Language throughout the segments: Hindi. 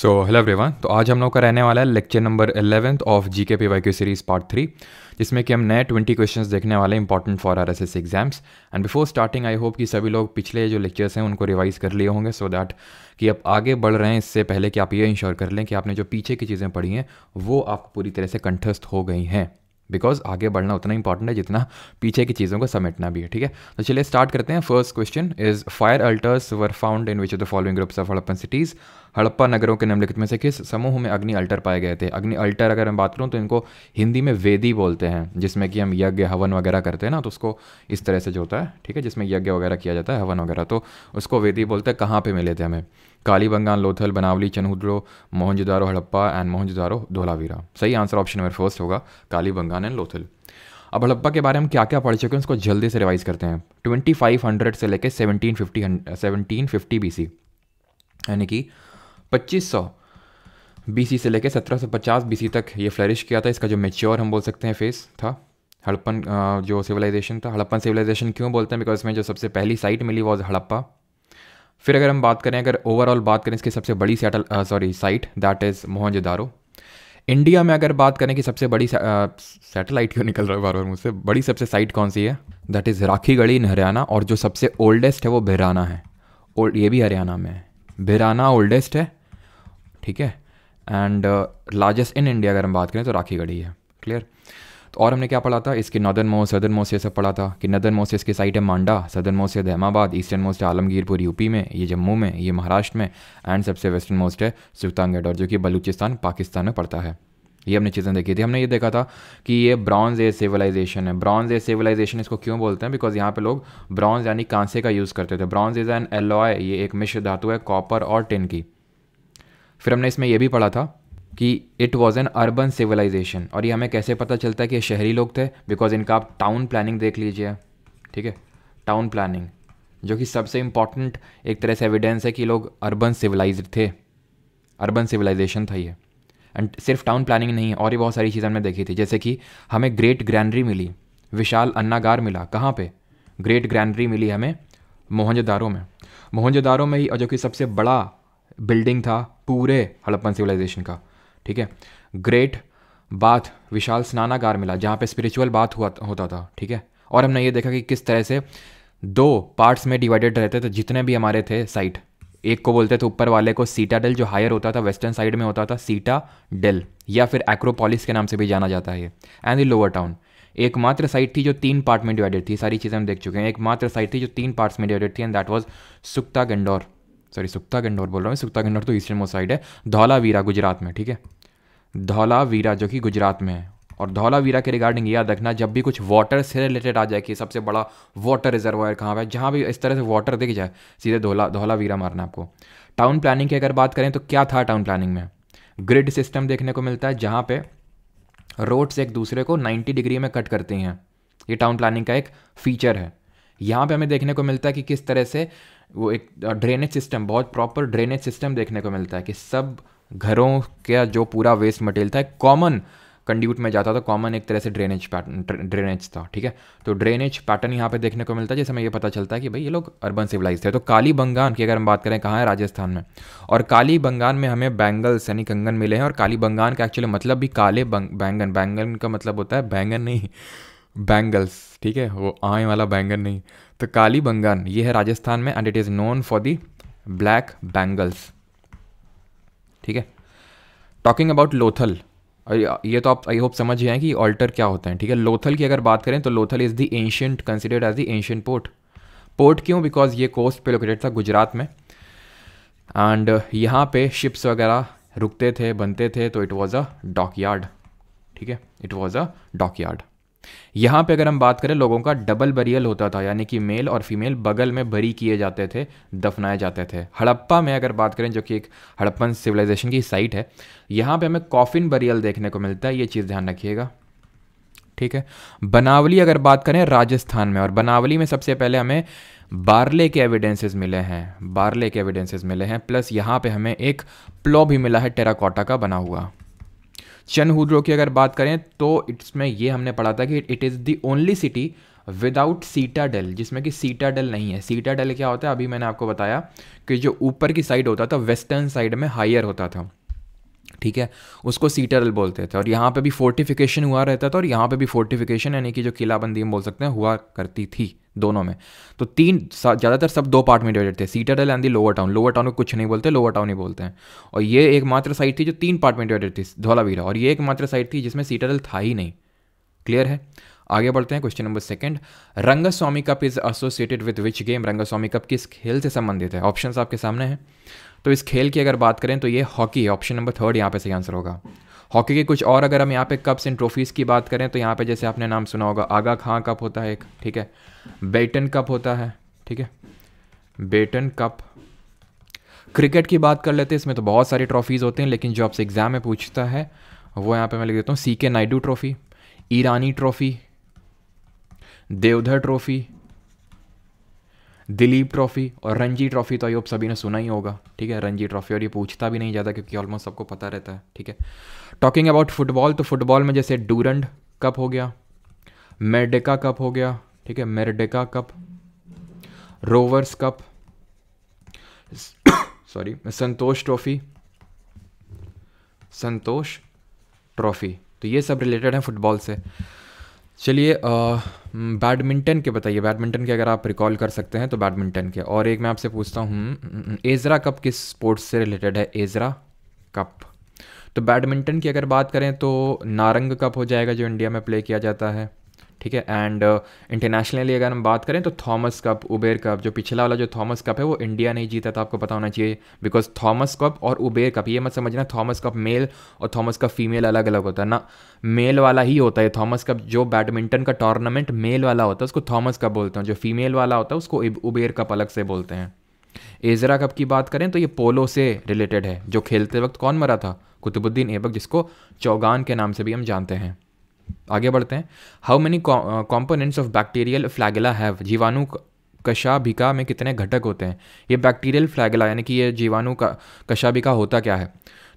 सो हेलो एवरीवन तो आज हम लोग का रहने वाला है lecture number eleventh of G K P Y Q series part three जिसमें कि हम नए ट्वेंटी क्वेश्चंस देखने वाले हैं important for R S S exams and before starting I hope कि सभी लोग पिछले जो लेक्चर्स हैं उनको रिवाइज कर लिए होंगे सो so दैट कि आप आगे बढ़ रहे हैं इससे पहले कि आप ये इंश्योर कर लें कि आपने जो पीछे की चीज़ें पढ़ी हैं वो आप पूरी तरह से कंठस्थ हो गई हैं बिकॉज आगे बढ़ना उतना इंपॉर्टेंट है जितना पीछे की चीज़ों को समेटना भी है ठीक है तो चलिए स्टार्ट करते हैं first question is fire altars were found in which the following groups of Harappan cities Harappa नगरों के निम्नलिखित में से किस समूह में अग्नि अल्टर पाए गए थे अग्नि अल्टर अगर मैं बात करूँ तो इनको हिंदी में वेदी बोलते हैं जिसमें कि हम यज्ञ हवन वगैरह करते हैं ना तो उसको इस तरह से जो होता है ठीक है जिसमें यज्ञ वगैरह किया जाता है हवन वगैरह तो उसको वेदी बोलते हैं कहाँ पर मिले थे हमें कालीबंगान लोथल बनावली चनहुद्रो मोहनजदारो हड़प्पा एंड मोहनजदारो धोलावीरा सही आंसर ऑप्शन नंबर फर्स्ट होगा कालीबंगान एंड लोथल अब हड़प्पा के बारे में क्या क्या पढ़ चुके हैं उसको जल्दी से रिवाइज करते हैं ट्वेंटी फाइव हंड्रेड से लेकर फिफ्टी बी सी यानी कि पच्चीस सौ बी सी से लेकर सत्रह सौ पचास बी सी तक ये फ्लरिश किया था इसका जो मेच्योर हम बोल सकते हैं फेस था हड़प्पन जो सिविलाइजेशन था हड़प्पन सिविलाइजेशन क्यों बोलते हैं बिकॉज इसमें जो सबसे पहली साइट मिली वॉज हड़प्पा फिर अगर हम बात करें अगर ओवरऑल बात करें इसकी सबसे बड़ी settle sorry site that is Mohenjodaro India में अगर बात करें कि सबसे बड़ी सैटेलाइट uh, क्यों निकल रहा है बार बार मुझसे बड़ी सबसे साइट कौन सी है that is Rakhigarhi in Haryana और जो सबसे ओल्डेस्ट है वो बिराना है और ये भी हरियाणा में है बहराना ओल्डेस्ट है ठीक है एंड लार्जेस्ट इन इंडिया अगर हम बात करें तो राखी गढ़ी है क्लियर तो और हमने क्या पढ़ा था इसके नॉर्दर्न मोस्ट सदर मोस्ट ये सब पढ़ा था कि नदर मोस्ट इसके साइड है मांडा सदर मोस्ट है अहमाबाद ईस्टर्न मोस्ट है आलमगीरपुर यूपी में ये जम्मू में ये महाराष्ट्र में एंड सबसे वेस्टर्न मोस्ट है सुल्तानगढ़ और जो कि बलूचिस्तान पाकिस्तान में पड़ता है ये हमने चीज़ें देखी थी हमने ये देखा था कि ये ब्रॉन्ज एज सिविलाइजेशन है ब्रॉन्ज एज सिविलाइजेशन इसको क्यों बोलते हैं बिकॉज यहाँ पे लोग ब्रॉन्ज यानी कांसे का यूज़ करते थे ब्रॉन्ज इज़ एन एलॉय ये एक मिश्र धातु है कॉपर और टिन की फिर हमने इसमें यह भी पढ़ा था कि it was an urban civilisation और ये हमें कैसे पता चलता है कि शहरी लोग थे बिकॉज इनका आप टाउन प्लानिंग देख लीजिए ठीक है टाउन प्लानिंग जो कि सबसे इम्पॉर्टेंट एक तरह से एविडेंस है कि लोग अर्बन सिविलाइज थे अर्बन सिविलाइजेशन था ये एंड सिर्फ टाउन प्लानिंग नहीं है और भी बहुत सारी चीज़ें हमने देखी थी जैसे कि हमें ग्रेट ग्रैंडरी मिली विशाल अन्नागार मिला कहाँ पे ग्रेट ग्रैंडरी मिली हमें मोहनजोदारों में मोहनजोदारों में ही जो कि सबसे बड़ा बिल्डिंग था पूरे हड़प्पन सिविलाइजेशन का ठीक है ग्रेट बाथ विशाल स्नानागार मिला जहाँ पे स्पिरिचुअल बाथ हुआ होता था ठीक है और हमने ये देखा कि किस तरह से दो पार्ट्स में डिवाइडेड रहते थे जितने भी हमारे थे साइट एक को बोलते थे ऊपर वाले को सीटाडेल जो हायर होता था वेस्टर्न साइड में होता था सीटा डेल या फिर एक्रोपोलिस के नाम से भी जाना जाता है एंड द लोअर टाउन एकमात्र साइट थी जो तीन पार्ट में डिवाइडेड थी सारी चीज़ें हम देख चुके हैं एकमात्र साइट थी जो तीन पार्ट्स में डिवाइडेड थी and that was Sutkagan Dor sorry Sutkagan Dor बोल रहा हूँ सुक्ता गंडोर तो ईस्टर्न मोस्ट साइड है धौलावीरा गुजरात में ठीक है धौलावीरा जो कि गुजरात में है और धौलावीरा के रिगार्डिंग याद रखना जब भी कुछ वाटर से रिलेटेड आ जाए कि सबसे बड़ा वाटर रिजर्वायर कहाँ पर जहाँ भी इस तरह से वाटर दिख जाए सीधे धोला धौलावीरा मारना आपको टाउन प्लानिंग की अगर बात करें तो क्या था टाउन प्लानिंग में ग्रिड सिस्टम देखने को मिलता है जहाँ पे रोड्स एक दूसरे को 90 डिग्री में कट करती हैं ये टाउन प्लानिंग का एक फीचर है यहाँ पे हमें देखने को मिलता है कि किस तरह से वो एक ड्रेनेज सिस्टम बहुत प्रॉपर ड्रेनेज सिस्टम देखने को मिलता है कि सब घरों का जो पूरा वेस्ट मटेरियल था कॉमन कंड्यूट में जाता था कॉमन एक तरह से ड्रेनेज पैटर्न ड्रेनेज था ठीक है तो ड्रेनेज पैटर्न यहाँ पे देखने को मिलता है जैसे हमें ये पता चलता है कि भाई ये लोग अर्बन सिविलाइज थे तो काली बंगान की अगर हम बात करें कहाँ है राजस्थान में और काली बंगान में हमें बैंगल्स यानी कंगन मिले हैं और काली बंगान का एक्चुअली मतलब भी काले बंग, बैंगन बैंगन का मतलब होता है बैंगन नहीं बैंगल्स ठीक है वो आए वाला बैंगन नहीं तो काली बंगान ये है राजस्थान में and it is known for the black bangles ठीक है टॉकिंग अबाउट लोथल ये तो आप आई होप समझ गए हैं कि ऑल्टर क्या होते हैं ठीक है लोथल की अगर बात करें तो Lothal is the ancient considered as the ancient port port क्यों बिकॉज ये कोस्ट पे लोकेटेड था गुजरात में एंड यहाँ पे शिप्स वगैरह रुकते थे बनते थे तो it was a dockyard ठीक है it was a dockyard यहाँ पे अगर हम बात करें लोगों का डबल बरियल होता था यानी कि मेल और फीमेल बगल में बरी किए जाते थे दफनाए जाते थे हड़प्पा में अगर बात करें जो कि एक हड़प्पन सिविलाइजेशन की साइट है यहाँ पे हमें कॉफिन बरियल देखने को मिलता है ये चीज़ ध्यान रखिएगा ठीक है बनावली अगर बात करें राजस्थान में और बनावली में सबसे पहले हमें बारले के एविडेंसेस मिले हैं बारले के एविडेंसेस मिले हैं प्लस यहाँ पे हमें एक प्लो भी मिला है टेराकोटा का बना हुआ हुद्रो की अगर बात करें तो इट्स में ये हमने पढ़ा था कि it is the only city without citadel जिसमें कि सीटाडल नहीं है सीटाडल क्या होता है अभी मैंने आपको बताया कि जो ऊपर की साइड होता था वेस्टर्न साइड में हायर होता था ठीक है उसको सीटरल बोलते थे और यहाँ पे भी फोर्टिफिकेशन हुआ रहता था और यहाँ पे भी फोर्टिफिकेशन यानी कि जो किलाबंदी हम बोल सकते हैं हुआ करती थी दोनों में तो तीन ज़्यादातर सब दो पार्ट में डिवाइडेड थे citadel and the lower town lower town को कुछ नहीं बोलते लोअर टाउन ही बोलते हैं और ये एकमात्र साइड थी जो तीन पार्ट में डिवाइडेड थी धोलावीरा और ये एकमात्र साइड थी जिसमें सीटरल था ही नहीं क्लियर है आगे बढ़ते हैं question number second Rangaswamy cup is associated with which game Rangaswamy cup किस खेल से संबंधित है ऑप्शंस आपके सामने हैं तो इस खेल की अगर बात करें तो ये हॉकी है ऑप्शन नंबर थर्ड यहाँ पे सही आंसर होगा हॉकी के कुछ और अगर हम यहाँ पे कप्स एंड ट्रॉफीज़ की बात करें तो यहाँ पे जैसे आपने नाम सुना होगा आगा खां कप होता है एक ठीक है बेटन कप होता है ठीक है बेटन कप क्रिकेट की बात कर लेते हैं इसमें तो बहुत सारी ट्रॉफीज़ होते हैं लेकिन जो आपसे एग्ज़ाम में पूछता है वो यहाँ पे मैं लिख देता हूँ C K Naidu trophy Irani trophy Deodhar trophy Duleep trophy और रणजी ट्रॉफी तो होप सभी ने सुना ही होगा ठीक है रणजी ट्रॉफी और ये पूछता भी नहीं ज़्यादा क्योंकि ऑलमोस्ट सबको पता रहता है ठीक है टॉकिंग अबाउट फुटबॉल तो फुटबॉल में जैसे डूरंड कप हो गया मेरडेका कप हो गया ठीक है Merdeka cup Rovers cup sorry Santosh trophy Santosh trophy तो ये सब रिलेटेड है फुटबॉल से चलिए हम्म, बैडमिंटन के बताइए बैडमिंटन के अगर आप रिकॉल कर सकते हैं तो बैडमिंटन के और एक मैं आपसे पूछता हूँ हम्म, हम्म, एजरा कप किस स्पोर्ट्स से रिलेटेड है एजरा कप तो बैडमिंटन की अगर बात करें तो नारंग कप हो जाएगा जो इंडिया में प्ले किया जाता है ठीक है एंड इंटरनेशनली uh, अगर हम बात करें तो थॉमस कप उबेर कप जो पिछला वाला जो थॉमस कप है वो इंडिया नहीं जीता था आपको पता होना चाहिए बिकॉज थॉमस कप और उबेर कप ये मत समझना थॉमस कप मेल और थॉमस कप फीमेल अलग अलग होता है ना मेल वाला ही होता है थॉमस कप जो बैडमिंटन का टूर्नामेंट मेल वाला होता है उसको थॉमस कप बोलते हैं जो फीमेल वाला होता है उसको उबेर कप अलग से बोलते हैं एजरा कप की बात करें तो ये पोलो से रिलेटेड है जो खेलते वक्त कौन मरा था कुतुबुद्दीन ऐबक जिसको चौगान के नाम से भी हम जानते हैं आगे बढ़ते हैं how many components of bacterial flagella have जीवाणु कशाभिका में कितने घटक होते हैं ये बैक्टीरियल फ्लैगेला यानी कि ये जीवाणु का कशाभिका होता क्या है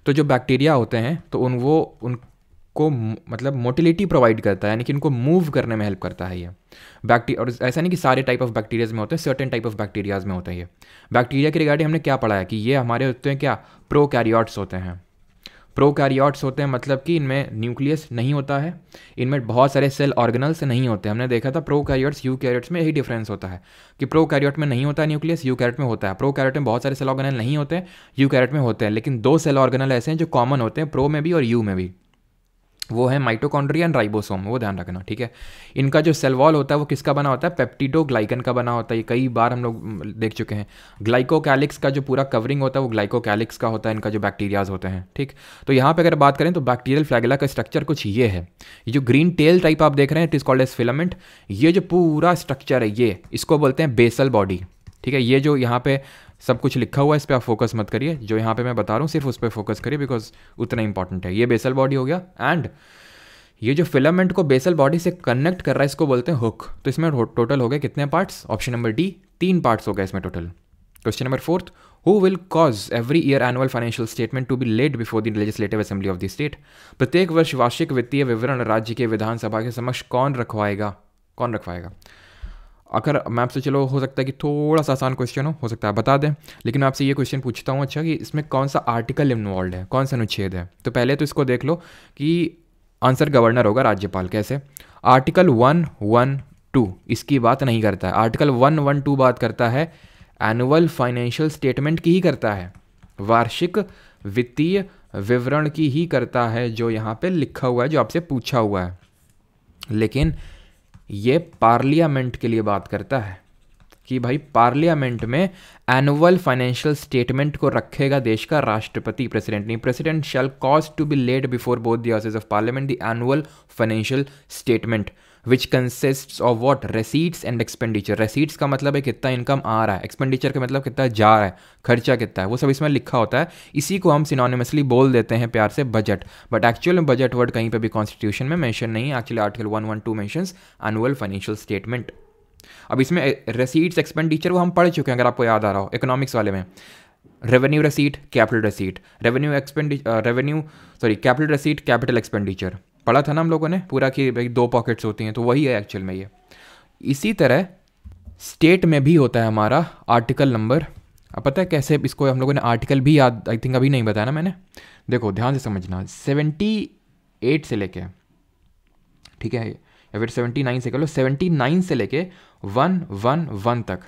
तो जो बैक्टीरिया होते हैं तो उन वो उनको मतलब मोटिलिटी प्रोवाइड करता है यानी कि उनको मूव करने में हेल्प करता है ये बैक्टी और ऐसा नहीं कि सारे टाइप ऑफ बैक्टीरियाज में होते हैं सर्टेन टाइप ऑफ बैक्टीरियाज में होते हैं ये बैक्टीरिया के रिगार्डिंग हमने क्या पढ़ाया कि ये हमारे होते हैं क्या प्रो होते हैं प्रोकैरियोट्स होते हैं मतलब कि इनमें न्यूक्लियस नहीं होता है इनमें बहुत सारे सेल ऑर्गेनल्स नहीं होते हमने देखा था प्रोकैरियोट्स यूकैरियोट्स में यही डिफरेंस होता है कि प्रोकैरियोट में नहीं होता न्यूक्लियस यूकैरियोट में होता है प्रोकैरियोट में बहुत सारे सेल ऑर्गेनल नहीं होते यूकैरियोट में होते हैं लेकिन दो सेल ऑर्गेनल ऐसे हैं जो कॉमन होते हैं प्रो में भी और यू में भी वो है माइटोकॉन्ड्रिया एंड राइबोसोम वो ध्यान रखना ठीक है इनका जो सेल वॉल होता है वो किसका बना होता है पेप्टिडो ग्लाइकन का बना होता है ये कई बार हम लोग देख चुके हैं ग्लाइकोकैलिक्स का जो पूरा कवरिंग होता है वो ग्लाइकोकैलिक्स का होता है इनका जो बैक्टीरियाज होते हैं ठीक तो यहाँ पर अगर बात करें तो बैक्टीरियल फ्लैगला का स्ट्रक्चर कुछ ये है ये जो ग्रीन टेल टाइप आप देख रहे हैं it is called as filament ये जो पूरा स्ट्रक्चर है ये इसको बोलते हैं बेसल बॉडी ठीक है ये जो यहाँ पे सब कुछ लिखा हुआ है इस पर आप फोकस मत करिए जो यहाँ पे मैं बता रहा हूँ सिर्फ उस पर फोकस करिए बिकॉज उतना इंपॉर्टेंट है ये बेसल बॉडी हो गया एंड ये जो फिलामेंट को बेसल बॉडी से कनेक्ट कर रहा है इसको बोलते हैं हुक तो इसमें टोटल हो गए कितने पार्ट्स ऑप्शन नंबर डी तीन पार्ट्स हो गए इसमें total question number fourth who will cause every year annual financial statement to be laid before the legislative assembly of the state प्रत्येक वर्ष वार्षिक वित्तीय विवरण राज्य के विधानसभा के समक्ष कौन रखवाएगा कौन रखवाएगा अगर मैं आपसे चलो हो सकता है कि थोड़ा सा आसान क्वेश्चन हो हो सकता है बता दें लेकिन मैं आपसे ये क्वेश्चन पूछता हूँ अच्छा कि इसमें कौन सा आर्टिकल इन्वॉल्व है कौन सा अनुच्छेद है तो पहले तो इसको देख लो कि आंसर गवर्नर होगा राज्यपाल कैसे आर्टिकल वन वन टू इसकी बात नहीं करता है आर्टिकल वन वन टू बात करता है एनुअल फाइनेंशियल स्टेटमेंट की ही करता है वार्षिक वित्तीय विवरण की ही करता है जो यहाँ पे लिखा हुआ है जो आपसे पूछा हुआ है लेकिन ये पार्लियामेंट के लिए बात करता है कि भाई पार्लियामेंट में एनुअल फाइनेंशियल स्टेटमेंट को रखेगा देश का राष्ट्रपति प्रेसिडेंट नहीं president shall cause to be laid before both the of parliament the annual financial statement which consist of what receipts and expenditure receipts का मतलब है कितना इनकम आ रहा है एक्सपेंडिचर का मतलब कितना जा रहा है खर्चा कितना है वो सब इसमें लिखा होता है इसी को हम सिनोनिमसली बोल देते हैं प्यार से बजट बट एक्चुअल में बजट वर्ड कहीं पर भी कॉन्स्टिट्यूशन में मैंशन नहीं है actually article one one two mention annual financial statement अब इसमें रसीड्स एक्सपेंडिचर वो हम पढ़ चुके हैं अगर आपको याद आ रहा हो इकोनॉमिक्स वाले में revenue receipt capital receipt revenue expenditure revenue sorry capital receipt capital expenditure पढ़ा था ना हम लोगों ने पूरा कि भाई दो पॉकेट्स होती हैं तो वही है एक्चुअल में ये इसी तरह स्टेट में भी होता है हमारा आर्टिकल नंबर अब पता है कैसे इसको हम लोगों ने आर्टिकल भी याद आई थिंक अभी नहीं बताया ना मैंने देखो ध्यान से समझना सेवेंटी एट से लेके ठीक है या फिर सेवेंटी नाइन से कह लो सेवेंटी नाइन से लेके वन वन वन तक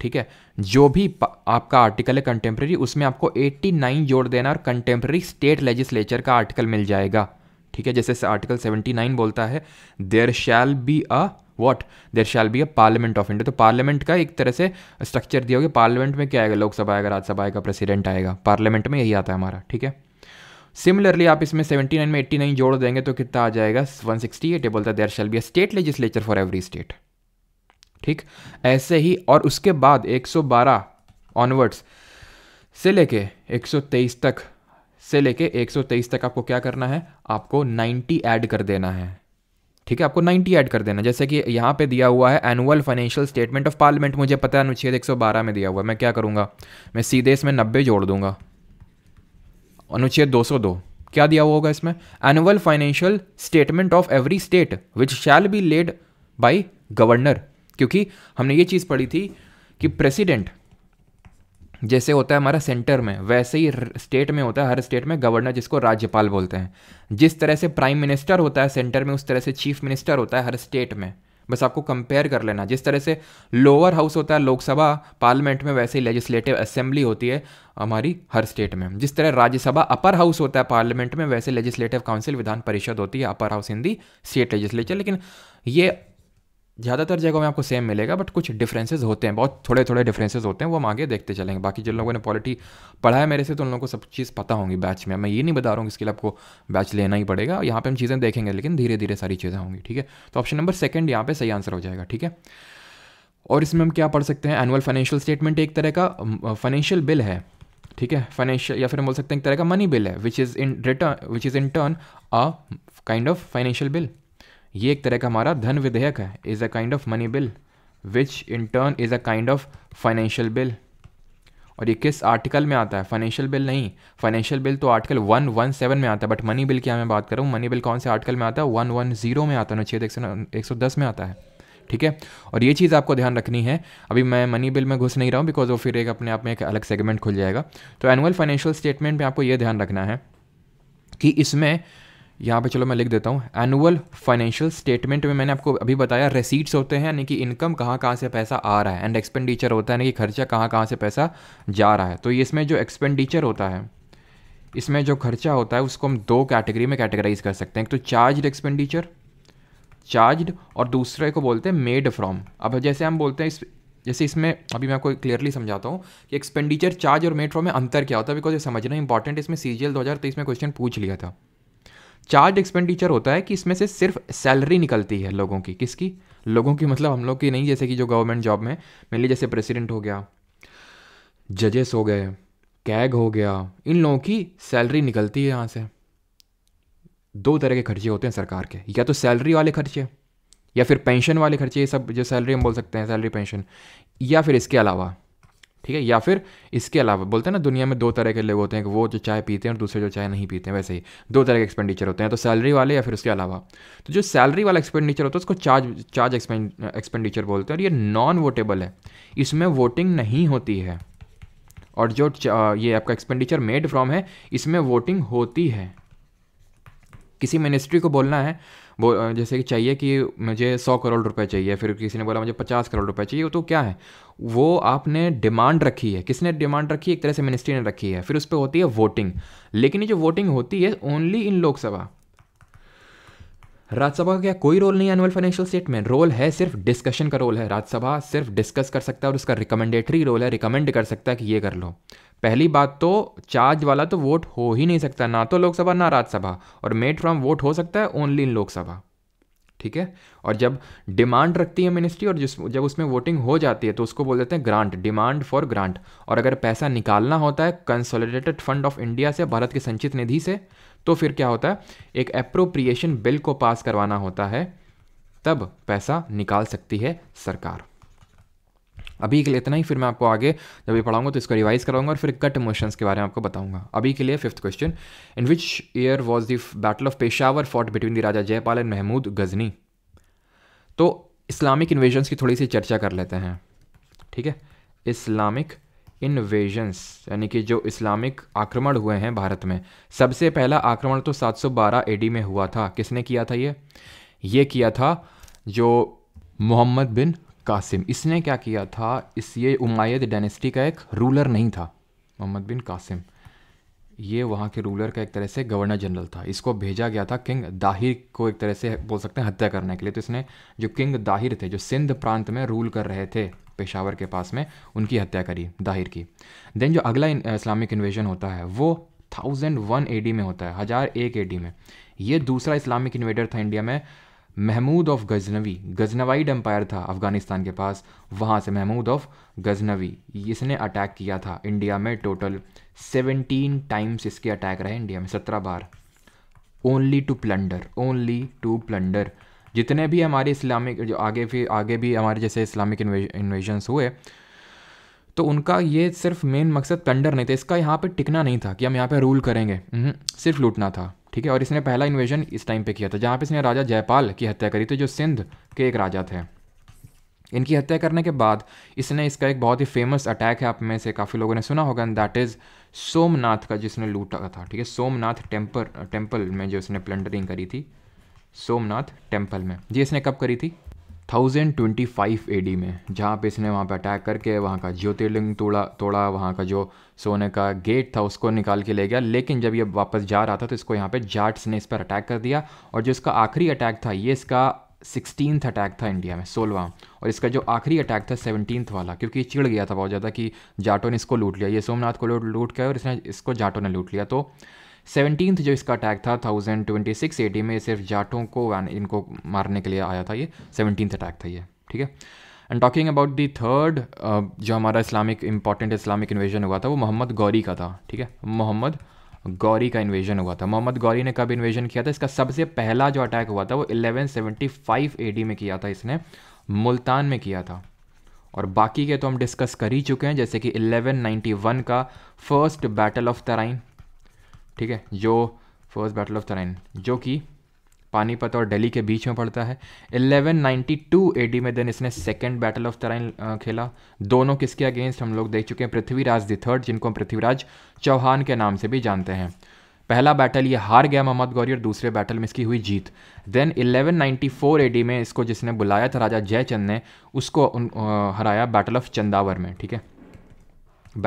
ठीक है जो भी आपका आर्टिकल है कंटेम्प्रेरी उसमें आपको एट्टी नाइन जोड़ देना और कंटेम्प्रेरी स्टेट लेजिस्लेचर का आर्टिकल मिल जाएगा ठीक है जैसे आर्टिकल 79 बोलता है there shall be a what there shall be a parliament of India तो पार्लियामेंट का एक तरह से स्ट्रक्चर दिया होगा पार्लियामेंट में क्या आएगा लोकसभा आएगा राज्यसभा आएगा प्रेसिडेंट आएगा पार्लियामेंट में यही आता है हमारा ठीक है सिमिलरली आप इसमें 79 में 89 जोड़ देंगे तो कितना आ जाएगा 168 सिक्सटी एट बोलता है there shall be a state legislature for every state ठीक ऐसे ही और उसके बाद 112 ऑनवर्ड्स से लेके 123 तक से लेके 123 तक आपको क्या करना है आपको 90 ऐड कर देना है ठीक है आपको 90 ऐड कर देना जैसे कि यहाँ पे दिया हुआ है annual financial statement of parliament मुझे पता है अनुच्छेद 112 में दिया हुआ है मैं क्या करूँगा मैं सीधे इसमें नब्बे जोड़ दूंगा अनुच्छेद 202 क्या दिया हुआ होगा इसमें annual financial statement of every state which shall be laid by governor क्योंकि हमने ये चीज़ पढ़ी थी कि प्रेसिडेंट जैसे होता है हमारा सेंटर में वैसे ही स्टेट में होता है हर स्टेट में गवर्नर जिसको राज्यपाल बोलते हैं जिस तरह से प्राइम मिनिस्टर होता है सेंटर में उस तरह से चीफ मिनिस्टर होता है हर स्टेट में बस आपको कंपेयर कर लेना जिस तरह से लोअर हाउस होता है लोकसभा पार्लियामेंट में वैसे ही लेजिस्लेटिव असेंबली होती है हमारी हर स्टेट में जिस तरह राज्यसभा अपर हाउस होता है पार्लियामेंट में वैसे लेजिस्लेटिव काउंसिल विधान परिषद होती है upper house in the state legislature लेकिन ये ज़्यादातर जगहों में आपको सेम मिलेगा बट कुछ डिफरेंसेस होते हैं बहुत थोड़े थोड़े डिफरेंसेस होते हैं वो हम आगे देखते चलेंगे बाकी जिन लोगों ने पॉलिटी पढ़ा है मेरे से तो उन लोगों को सब चीज़ पता होंगी बैच में मैं ये नहीं बता रहा हूँ इसके लिए आपको बैच लेना ही पड़ेगा यहाँ पर हम चीज़ें देखेंगे लेकिन धीरे धीरे सारी चीज़ें होंगी ठीक है तो ऑप्शन नंबर सेकेंड यहाँ पे सही आंसर हो जाएगा ठीक है और इसमें हम क्या पढ़ सकते हैं एनुअल फाइनेंशियल स्टेटमेंट एक तरह का फाइनेंशियल बिल है ठीक है फाइनेंशियल या फिर हम बोल सकते हैं एक तरह का मनी बिल है which is in return which is in turn a kind of financial bill ये एक तरह का हमारा धन विधेयक है is a kind of money bill which in turn is a kind of financial bill और ये किस आर्टिकल में आता है फाइनेंशियल बिल नहीं फाइनेंशियल बिल तो आर्टिकल 117 में आता है बट मनी बिल की मैं बात करूँ मनी बिल कौन से आर्टिकल में आता है वन वन जीरो में आता है अनुच्छेद एक सौ एक सौ दस में आता है ठीक है और ये चीज़ आपको ध्यान रखनी है अभी मैं मनी बिल में घुस नहीं रहा हूँ बिकॉज वो फिर एक अपने आप में एक अलग सेगमेंट खुल जाएगा तो एनुअल फाइनेंशियल स्टेटमेंट में आपको ये ध्यान रखना है कि इसमें यहाँ पे चलो मैं लिख देता हूँ एनुअल फाइनेंशियल स्टेटमेंट में मैंने आपको अभी बताया रिसीट्स होते हैं यानी कि इनकम कहाँ कहाँ से पैसा आ रहा है एंड एक्सपेंडिचर होता है यानी कि खर्चा कहाँ कहाँ से पैसा जा रहा है तो इसमें जो एक्सपेंडिचर होता है इसमें जो खर्चा होता है उसको हम दो कैटेगरी में कैटेगराइज कर सकते हैं तो चार्ज एक्सपेंडिचर चार्ज और दूसरे को बोलते हैं मेड फ्रॉम अब जैसे हम बोलते हैं इस जैसे इसमें अभी मैं आपको क्लियरली समझाता हूँ कि एक्सपेंडिचर चार्ज और मेड फ्रॉम में अंतर क्या होता है बिकॉज ये समझना इंपॉर्टेंट इसमें सी जी एल दो हज़ार तेईस में क्वेश्चन पूछ लिया था चार्ज एक्सपेंडिचर होता है कि इसमें से सिर्फ सैलरी निकलती है लोगों की किसकी लोगों की मतलब हम लोग की नहीं जैसे कि जो गवर्नमेंट जॉब में मेनली जैसे प्रेसिडेंट हो गया जजेस हो गए कैग हो गया इन लोगों की सैलरी निकलती है यहाँ से दो तरह के खर्चे होते हैं सरकार के या तो सैलरी वाले खर्चे या फिर पेंशन वाले खर्चे ये सब जो सैलरी हम बोल सकते हैं सैलरी पेंशन या फिर इसके अलावा ठीक है या फिर इसके अलावा बोलते हैं ना दुनिया में दो तरह के लोग होते हैं वो जो चाय पीते हैं और दूसरे जो चाय नहीं पीते हैं वैसे ही दो तरह के एक्सपेंडिचर होते हैं तो सैलरी वाले या फिर उसके अलावा तो जो सैलरी वाला एक्सपेंडिचर होता है उसको चार्ज चार्ज एक्सपेंडिचर बोलते हैं और ये नॉन वोटेबल है इसमें वोटिंग नहीं होती है और जो ये आपका एक्सपेंडिचर मेड फ्रॉम है इसमें वोटिंग होती है किसी मिनिस्ट्री को बोलना है वो जैसे कि चाहिए कि मुझे सौ करोड़ रुपए चाहिए फिर किसी ने बोला मुझे पचास करोड़ रुपए चाहिए तो क्या है वो आपने डिमांड रखी है किसने डिमांड रखी है एक तरह से मिनिस्ट्री ने रखी है फिर उस पर होती है वोटिंग लेकिन ये जो वोटिंग होती है ओनली इन लोकसभा राज्यसभा का क्या कोई रोल नहीं है एनुअल फाइनेंशियल स्टेटमेंट रोल है सिर्फ डिस्कशन का रोल है राज्यसभा सिर्फ डिस्कस कर सकता है और उसका रिकमेंडेटरी रोल है रिकमेंड कर सकता है कि ये कर लो पहली बात तो चार्ज वाला तो वोट हो ही नहीं सकता ना तो लोकसभा ना राज्यसभा और मेड फ्रॉम वोट हो सकता है ओनली इन लोकसभा ठीक है और जब डिमांड रखती है मिनिस्ट्री और जिस जब उसमें वोटिंग हो जाती है तो उसको बोल देते हैं ग्रांट डिमांड फॉर ग्रांट और अगर पैसा निकालना होता है कंसोलिडेटेड फंड ऑफ इंडिया से भारत के संचित निधि से तो फिर क्या होता है एक अप्रोप्रिएशन बिल को पास करवाना होता है तब पैसा निकाल सकती है सरकार अभी के लिए इतना ही फिर मैं आपको आगे जब ये पढ़ाऊंगा तो इसको रिवाइज कराऊंगा और फिर कट मोशन के बारे में आपको बताऊंगा अभी के लिए fifth question in which year was the battle of Peshawar fought between the Raja Jaipal and Mahmud Ghazni तो इस्लामिक इन्वेजन्स की थोड़ी सी चर्चा कर लेते हैं ठीक है इस्लामिक इन्वेजन्स यानी कि जो इस्लामिक आक्रमण हुए हैं भारत में सबसे पहला आक्रमण तो 712 सौ में हुआ था किसने किया था ये ये किया था जो मोहम्मद बिन कासिम इसने क्या किया था इस ये उमायद डायनेस्टी का एक रूलर नहीं था मोहम्मद बिन कासिम ये वहाँ के रूलर का एक तरह से गवर्नर जनरल था इसको भेजा गया था किंग दाहिर को एक तरह से बोल सकते हैं हत्या करने के लिए तो इसने जो किंग दाहिर थे जो सिंध प्रांत में रूल कर रहे थे पेशावर के पास में उनकी हत्या करी दाहिर की देन जो अगला इस्लामिक इन्वेजन होता है वो थाउजेंड वन ए में होता है हज़ार एक ए में ये दूसरा इस्लामिक इन्वेडर था इंडिया में महमूद ऑफ गजनवी गजनवाइड एम्पायर था अफगानिस्तान के पास वहाँ से महमूद ऑफ गजनवी इसने अटैक किया था इंडिया में टोटल सेवनटीन टाइम्स इसके अटैक रहे इंडिया में सत्रह बार only to plunder only to plunder जितने भी हमारे इस्लामिक जो आगे भी आगे भी हमारे जैसे इस्लामिक इन्वेजन्स हुए तो उनका ये सिर्फ मेन मकसद प्लंडर नहीं था इसका यहाँ पे टिकना नहीं था कि हम यहाँ पे रूल करेंगे सिर्फ लूटना था ठीक है और इसने पहला इन्वेजन इस टाइम पे किया था जहाँ पे इसने राजा जयपाल की हत्या करी थी जो सिंध के एक राजा थे इनकी हत्या करने के बाद इसने इसका एक बहुत ही फेमस अटैक है आप में से काफ़ी लोगों ने सुना होगा एंड दैट इज़ सोमनाथ का जिसने लूटा था ठीक है सोमनाथ टेम्पल टेम्पल में जो इसने प्लंडरिंग करी थी सोमनाथ टेम्पल में जी इसने कब करी थी 1025 एडी में जहाँ पे इसने वहाँ पे अटैक करके वहाँ का ज्योतिर्लिंग तोड़ा तोड़ा वहाँ का जो सोने का गेट था उसको निकाल के ले गया लेकिन जब ये वापस जा रहा था तो इसको यहाँ पे जाट्स ने इस पर अटैक कर दिया और जो इसका आखिरी अटैक था ये इसका सिक्सटीन अटैक था इंडिया में सोलवा और इसका जो आखिरी अटैक था सेवनटीन्थ वाला क्योंकि चिड़ गया था बहुत ज़्यादा कि जाटों ने इसको लूट लिया ये सोमनाथ को लूट लूट गया और इसने इसको जाटों ने लूट लिया तो सेवनटीन्थ जो इसका अटैक था थाउजेंड ट्वेंटी सिक्स एटी में सिर्फ जाटों को इनको मारने के लिए आया था ये सेवनटीन्थ अटैक था ये ठीक है and talking about the third जो हमारा इस्लामिक इंपॉर्टेंट इस्लामिक इन्वेजन हुआ था वो मोहम्मद गौरी का था ठीक है मोहम्मद गौरी का इन्वेजन हुआ था मोहम्मद गौरी ने कब इन्वेजन किया था इसका सबसे पहला जो अटैक हुआ था वो 1175 एडी में किया था इसने मुल्तान में किया था और बाकी के तो हम डिस्कस कर ही चुके हैं जैसे कि 1191 का फर्स्ट बैटल ऑफ तराइन ठीक है जो फर्स्ट बैटल ऑफ तराइन जो कि पानीपत और दिल्ली के बीच में पड़ता है 1192 एडी में देन इसने सेकेंड बैटल ऑफ तराइन खेला दोनों किसके अगेंस्ट हम लोग देख चुके हैं पृथ्वीराज दी थर्ड जिनको हम पृथ्वीराज चौहान के नाम से भी जानते हैं पहला बैटल ये हार गया मोहम्मद गौरी और दूसरे बैटल में इसकी हुई जीत देन 1194 एडी में इसको जिसने बुलाया था राजा जयचंद ने उसको हराया बैटल ऑफ चंदावर में ठीक है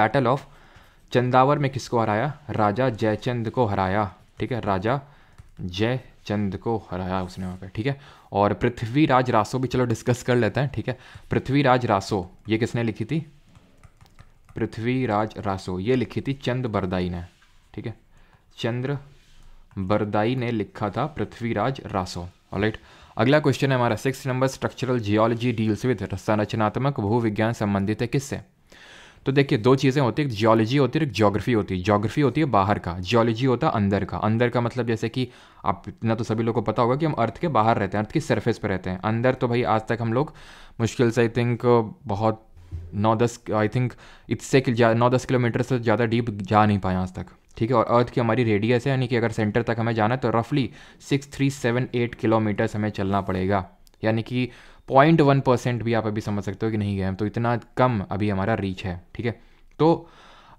बैटल ऑफ चंदावर में किसको हराया राजा जयचंद को हराया ठीक है राजा जय चंद को हराया उसने वहाँ पे ठीक है और पृथ्वीराज रासो भी चलो डिस्कस कर लेते हैं ठीक है पृथ्वीराज रासो ये किसने लिखी थी पृथ्वीराज रासो ये लिखी थी चंद बरदाई ने ठीक है चंद्र बरदाई ने लिखा था पृथ्वीराज रासो ऑलराइट अगला क्वेश्चन है हमारा six number structural geology deals with संरचनात्मक भूविज्ञान संबंधित है किससे तो देखिए दो चीज़ें होती है जियोलॉजी होती है एक जोग्राफी होती है जोग्राफी होती है बाहर का जियोलॉजी होता है अंदर का अंदर का मतलब जैसे कि आप इतना तो सभी लोगों को पता होगा कि हम अर्थ के बाहर रहते हैं अर्थ की सरफेस पर रहते हैं अंदर तो भाई आज तक हम लोग मुश्किल से आई थिंक बहुत नौ दस आई थिंक इससे नौ दस किलोमीटर से ज़्यादा डीप जा नहीं पाए आज तक ठीक है और अर्थ की हमारी रेडियस है यानी कि अगर सेंटर तक हमें जाना है तो रफली six three seven eight kilometers हमें चलना पड़ेगा यानी कि पॉइंट वन परसेंट भी आप अभी समझ सकते हो कि नहीं गए तो इतना कम अभी हमारा रीच है ठीक है तो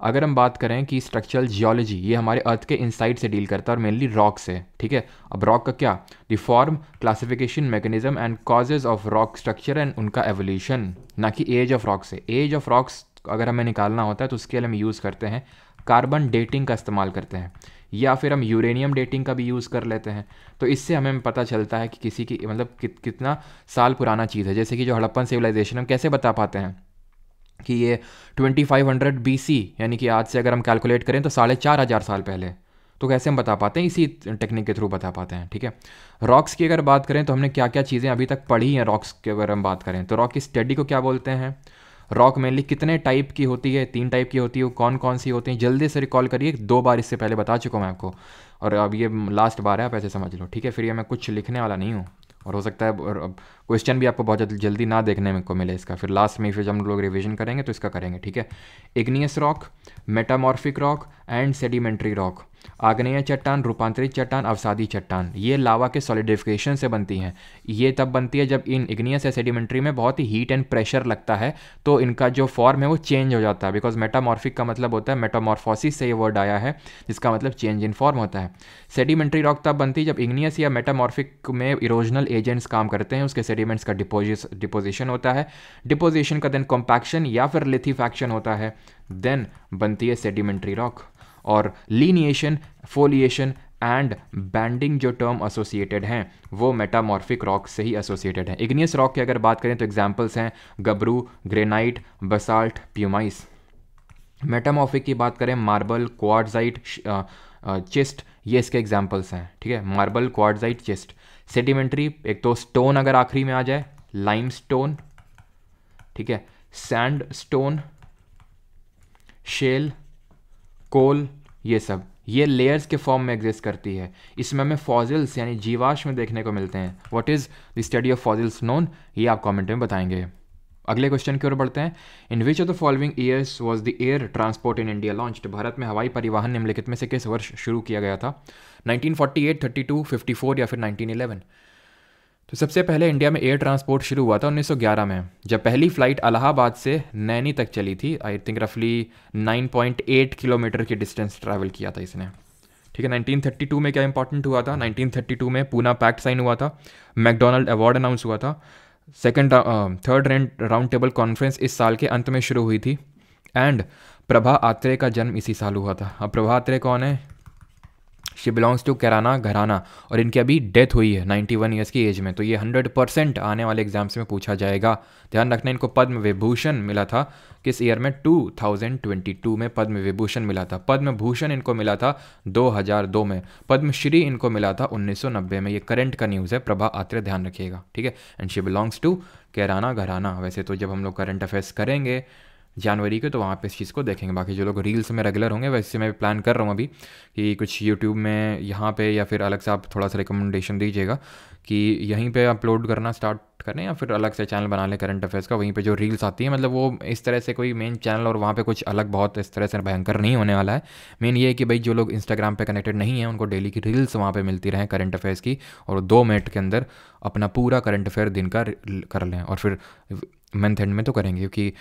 अगर हम बात करें कि स्ट्रक्चरल जियोलॉजी ये हमारे अर्थ के इनसाइड से डील करता है और मेनली रॉक से ठीक है अब रॉक का क्या the form classification mechanism and causes of rock structure and उनका एवोल्यूशन ना कि एज ऑफ रॉक से एज ऑफ रॉक्स अगर हमें निकालना होता है तो उसके लिए हम यूज़ करते हैं कार्बन डेटिंग का इस्तेमाल करते हैं या फिर हम यूरेनियम डेटिंग का भी यूज़ कर लेते हैं तो इससे हमें पता चलता है कि किसी की मतलब कि, कितना साल पुराना चीज़ है जैसे कि जो हड़प्पन सिविलाइजेशन हम कैसे बता पाते हैं कि ये 2500 बीसी यानी कि आज से अगर हम कैलकुलेट करें तो साढ़े चार हज़ार साल पहले तो कैसे हम बता पाते हैं इसी टेक्निक के थ्रू बता पाते हैं ठीक है रॉक्स की अगर बात करें तो हमने क्या क्या चीज़ें अभी तक पढ़ी हैं रॉक्स की अगर हम बात करें तो रॉक की स्टडी को क्या बोलते हैं रॉक मेनली कितने टाइप की होती है तीन टाइप की होती है कौन कौन सी होती हैं जल्दी से रिकॉल करिए दो बार इससे पहले बता चुका हूँ मैं आपको और अब ये लास्ट बार है आप ऐसे समझ लो ठीक है फिर ये मैं कुछ लिखने वाला नहीं हूँ और हो सकता है क्वेश्चन भी आपको बहुत जल्दी ना देखने में को मिले इसका फिर लास्ट में फिर जब हम लोग रिविजन करेंगे तो इसका करेंगे ठीक है igneous rock metamorphic rock and sedimentary rock आग्नेय चट्टान रूपांतरित चट्टान अवसादी चट्टान ये लावा के सॉलिडिफिकेशन से बनती हैं ये तब बनती है जब इन इग्नियस या सेडिमेंट्री में बहुत ही हीट एंड प्रेशर लगता है तो इनका जो फॉर्म है वो चेंज हो जाता है बिकॉज मेटामॉर्फिक का मतलब होता है मेटामॉर्फोसिस से ये वर्ड आया है जिसका मतलब चेंज इन फॉर्म होता है सेडिमेंट्री रॉक तब बनती है जब इग्नियस या मेटामॉर्फिक में इरोजनल एजेंट्स काम करते हैं उसके सेडिमेंट्स का डिपोजिशन होता है डिपोजिशन का देन कॉम्पैक्शन या फिर लिथिफैक्शन होता है देन बनती है सेडिमेंट्री रॉक और लीनिएशन फोलिएशन एंड बैंडिंग जो टर्म एसोसिएटेड हैं वो मेटामॉर्फिक रॉक से ही एसोसिएटेड हैं इग्नियस रॉक की अगर बात करें तो एग्जाम्पल्स हैं gabbro granite basalt pumice metamorphic की बात करें मार्बल क्वार्टजाइट चेस्ट ये इसके एग्जाम्पल्स हैं ठीक है मार्बल क्वार्टजाइट चेस्ट सेडिमेंट्री एक तो स्टोन अगर आखिरी में आ जाए लाइम स्टोन ठीक है सैंड स्टोन शेल कोल ये सब ये लेयर्स के फॉर्म में एग्जिस्ट करती है इसमें हमें फॉजिल्स यानी जीवाश्म देखने को मिलते हैं what is the study of fossils known ये आप कमेंट में बताएंगे अगले क्वेश्चन की ओर बढ़ते हैं in which of the following years was the air transport in India launch Bharat में हवाई परिवहन निम्नलिखित में से किस वर्ष शुरू किया गया था नाइनटीन फोर्टी 54 या फिर नाइनटीन तो सबसे पहले इंडिया में एयर ट्रांसपोर्ट शुरू हुआ था 1911 में जब पहली फ़्लाइट अलाहाबाद से नैनी तक चली थी आई थिंक रफली 9.8 किलोमीटर की डिस्टेंस ट्रैवल किया था इसने ठीक है 1932 में क्या इंपॉर्टेंट हुआ था 1932 में पूना पैक्ट साइन हुआ था मैकडोनल्ड अवार्ड अनाउंस हुआ था second third round table conference इस साल के अंत में शुरू हुई थी एंड प्रभा आत्रे का जन्म इसी साल हुआ था अब प्रभा आत्रे कौन है शी बिलोंग्स टू कराना घराना और इनकी अभी डेथ हुई है 91 वन ईयर्स की एज में तो ये 100 परसेंट आने वाले एग्जाम्स में पूछा जाएगा ध्यान रखना इनको पद्म विभूषण मिला था किस ईयर में 2022 में पद्म विभूषण मिला था पद्म भूषण इनको मिला था 2002 में पद्मश्री इनको मिला था 1990 में ये करंट का न्यूज़ है प्रभा आत्र ध्यान रखिएगा ठीक है and she belongs to Kairana gharana वैसे तो जब हम लोग करंट अफेयर्स करेंगे जनवरी के तो वहाँ पे इस चीज़ को देखेंगे बाकी जो लोग रील्स में रेगुलर होंगे वैसे मैं प्लान कर रहा हूँ अभी कि कुछ यूट्यूब में यहाँ पे या फिर अलग से आप थोड़ा सा रिकमेंडेशन दीजिएगा कि यहीं पे अपलोड करना स्टार्ट करें या फिर अलग से चैनल बना लें करंट अफेयर्स का वहीं पे जो रील्स आती है मतलब वो इस तरह से कोई मेन चैनल और वहाँ पे कुछ अलग बहुत इस तरह से भयंकर नहीं होने वाला है मेन ये है कि भाई जो लोग इंस्टाग्राम पे कनेक्टेड नहीं है उनको डेली की रील्स वहाँ पे मिलती रहें करंट अफेयर्स की और दो मिनट के अंदर अपना पूरा करंट अफेयर दिन का कर लें और फिर मंथ एंड में तो करेंगे क्योंकि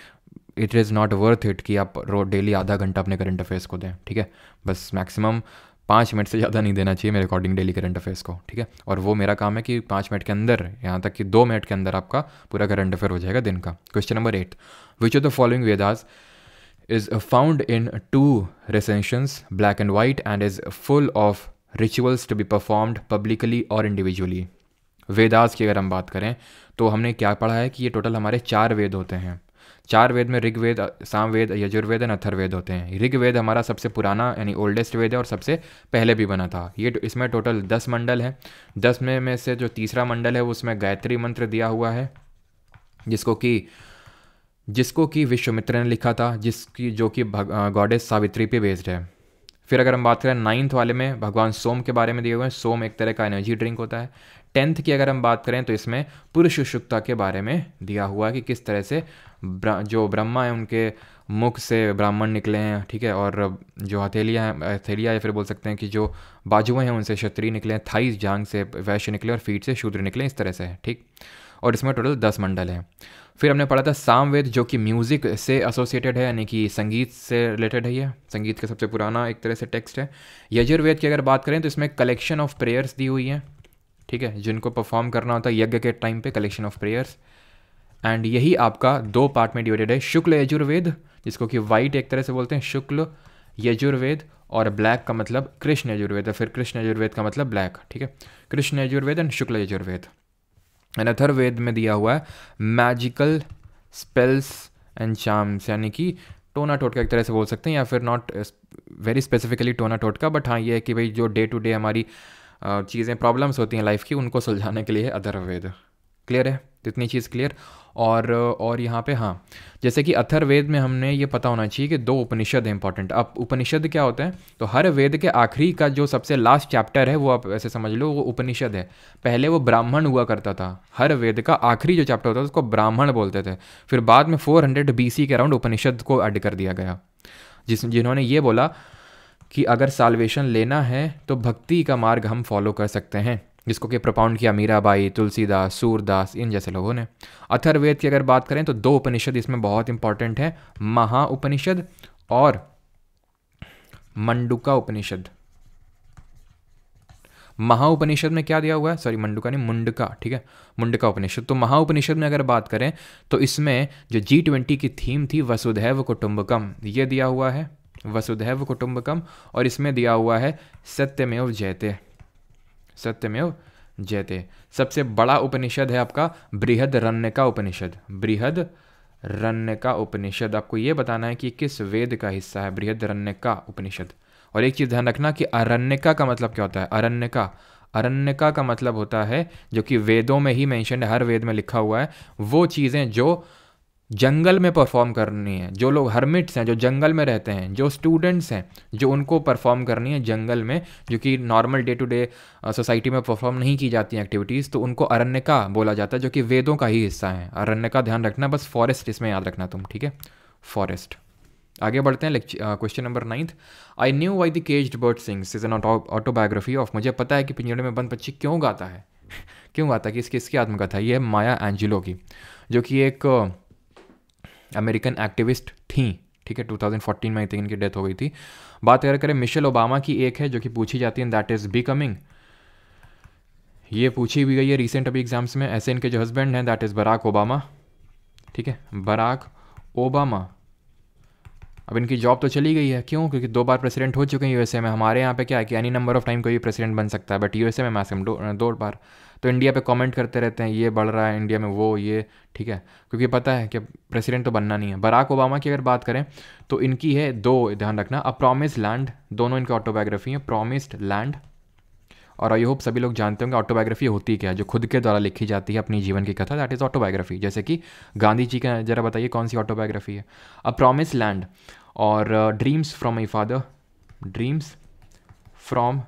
it is not worth it कि आप रो डेली आधा घंटा अपने करंट अफेयर्स को दें ठीक है बस मैक्सिमम पाँच मिनट से ज़्यादा नहीं देना चाहिए मेरे अकॉर्डिंग डेली करंट अफेयर्स को ठीक है और वो मेरा काम है कि पाँच मिनट के अंदर यहाँ तक कि दो मिनट के अंदर आपका पूरा करंट अफेयर हो जाएगा दिन का question number eight which of the following Vedas is found in two recensions black and white and is full of rituals to be performed publicly और इंडिविजुअली वेदास की अगर हम बात करें तो हमने क्या पढ़ा है कि ये टोटल हमारे चार वेद होते हैं चार वेद में ऋग्वेद सामवेद यजुर्वेद और अथर्वेद होते हैं ऋग्वेद हमारा सबसे पुराना यानी ओल्डेस्ट वेद है और सबसे पहले भी बना था ये तो इसमें टोटल दस मंडल हैं दस में में से जो तीसरा मंडल है उसमें गायत्री मंत्र दिया हुआ है जिसको कि जिसको कि विश्वमित्र ने लिखा था जिसकी जो कि गॉडेस सावित्री पे बेस्ड है फिर अगर हम बात करें नाइन्थ वाले में भगवान सोम के बारे में दिए हुए हैं सोम एक तरह का एनर्जी ड्रिंक होता है टेंथ की अगर हम बात करें तो इसमें पुरुष उत्सुकता के बारे में दिया हुआ कि किस तरह से जो ब्रह्मा है उनके मुख से ब्राह्मण निकले हैं ठीक है और जो हथेलियाँ हैं हथेलियाँ या फिर बोल सकते हैं कि जो बाजुएँ हैं उनसे क्षत्रिय निकले हैं थाई जांग से वैश्य निकले और फीट से शूद्र निकले इस तरह से है ठीक और इसमें टोटल दस मंडल हैं फिर हमने पढ़ा था सामवेद जो कि म्यूज़िक से एसोसिएटेड है यानी कि संगीत से रिलेटेड है ये संगीत का सबसे पुराना एक तरह से टेक्स्ट है यजुर्वेद की अगर बात करें तो इसमें कलेक्शन ऑफ प्रेयर्स दी हुई हैं ठीक है जिनको परफॉर्म करना होता है यज्ञ के टाइम पे कलेक्शन ऑफ प्रेयर्स एंड यही आपका दो पार्ट में डिवाइडेड है शुक्ल यजुर्वेद जिसको कि वाइट एक तरह से बोलते हैं शुक्ल यजुर्वेद और ब्लैक का मतलब कृष्ण यजुर्वेद फिर कृष्ण यजुर्वेद का मतलब ब्लैक ठीक है कृष्ण यजुर्वेद एंड शुक्ल यजुर्वेद एंड अथर्वेद में दिया हुआ है मैजिकल स्पेल्स एंड चाम्स यानी कि टोना टोटका एक तरह से बोल सकते हैं या फिर नॉट वेरी स्पेसिफिकली टोना टोटका बट हाँ ये है कि भाई जो डे टू डे हमारी चीज़ें प्रॉब्लम्स होती हैं लाइफ की उनको सुलझाने के लिए अदर वेद क्लियर है इतनी चीज़ क्लियर और और यहाँ पे हाँ जैसे कि अथर्वेद में हमने ये पता होना चाहिए कि दो उपनिषद हैं इंपॉर्टेंट अब उपनिषद क्या होते हैं तो हर वेद के आखिरी का जो सबसे लास्ट चैप्टर है वो आप ऐसे समझ लो वो उपनिषद है पहले वो ब्राह्मण हुआ करता था हर वेद का आखिरी जो चैप्टर होता था उसको ब्राह्मण बोलते थे फिर बाद में फोर हंड्रेड के अराउंड उपनिषद को ऐड कर दिया गया जिस जिन्होंने ये बोला कि अगर साल्वेशन लेना है तो भक्ति का मार्ग हम फॉलो कर सकते हैं जिसको कि प्रपाउंड किया मीराबाई तुलसीदास सूरदास इन जैसे लोगों ने अथर्वेद की अगर बात करें तो दो उपनिषद इसमें बहुत इंपॉर्टेंट है महा उपनिषद और मंडुका उपनिषद महा उपनिषद में क्या दिया हुआ है सॉरी मंडुका नहीं मुंडका ठीक है मुंडका उपनिषद तो महा उपनिषद में अगर बात करें तो इसमें जो जी ट्वेंटी की थीम थी वसुधैव कुटुंबकम ये दिया हुआ है वसुधैव कुटुंबकम और इसमें दिया हुआ है सत्यमेव जयते सत्यमेव जयते सबसे बड़ा उपनिषद है आपका बृहद रण्य का उपनिषद बृहद रण्य का उपनिषद आपको ये बताना है कि किस वेद का हिस्सा है बृहद रण्य का उपनिषद और एक चीज़ ध्यान रखना कि अरण्यका का मतलब क्या होता है अरण्यका अरण्यका का मतलब होता है जो कि वेदों में ही मेंशन है हर वेद में लिखा हुआ है वो चीज़ें जो जंगल में परफॉर्म करनी है जो लोग हर्मिट्स हैं जो जंगल में रहते हैं जो स्टूडेंट्स हैं जो उनको परफॉर्म करनी है जंगल में जो कि normal day to day society में परफॉर्म नहीं की जाती हैं एक्टिविटीज़ तो उनको अरण्यका बोला जाता है जो कि वेदों का ही हिस्सा है अरण्य का ध्यान रखना बस फॉरेस्ट इसमें याद रखना तुम ठीक है फॉरेस्ट आगे बढ़ते हैं question number ninth I know why the caged bird sings is an autobiography of मुझे पता है कि पिंजड़े में बंद पक्षी क्यों गाता है क्यों गाता है कि इसकी इसकी आत्मकथा ये है माया एंजिलो की जो कि एक अमेरिकन एक्टिविस्ट थी ठीक है 2014 में आई थिंक इनकी डेथ हो गई थी बात अगर करें मिशेल ओबामा की एक है जो कि पूछी जाती है दैट इज़ बी कमिंग ये पूछी भी गई है रिसेंट अभी एग्जाम्स में ऐसे इनके जो हस्बैंड हैं दैट इज़ बराक ओबामा ठीक है बराक ओबामा अब इनकी जॉब तो चली गई है क्यों क्योंकि दो बार प्रेसिडेंट हो चुके हैं यूएसए में हमारे यहाँ पे क्या है कि एनी नंबर ऑफ टाइम कोई प्रेसिडेंट बन सकता है बट यूएसए में मैक्सिमम दो, दो बार तो इंडिया पे कमेंट करते रहते हैं ये बढ़ रहा है इंडिया में वो ये ठीक है क्योंकि पता है कि प्रेसिडेंट तो बनना नहीं है बराक ओबामा की अगर बात करें तो इनकी है दो ध्यान रखना अ प्रोमिस लैंड दोनों इनकी ऑटोबायोग्राफी है प्रोमिस्ड लैंड और आई होप सभी लोग जानते होंगे ऑटोबायोग्राफी होती क्या है जो खुद के द्वारा लिखी जाती है अपनी जीवन की कथा दैट इज़ ऑटोबायोग्राफी जैसे कि गांधी जी का जरा बताइए कौन सी ऑटोबायोग्राफी है अ प्रोमिस लैंड और dreams from my father dreams from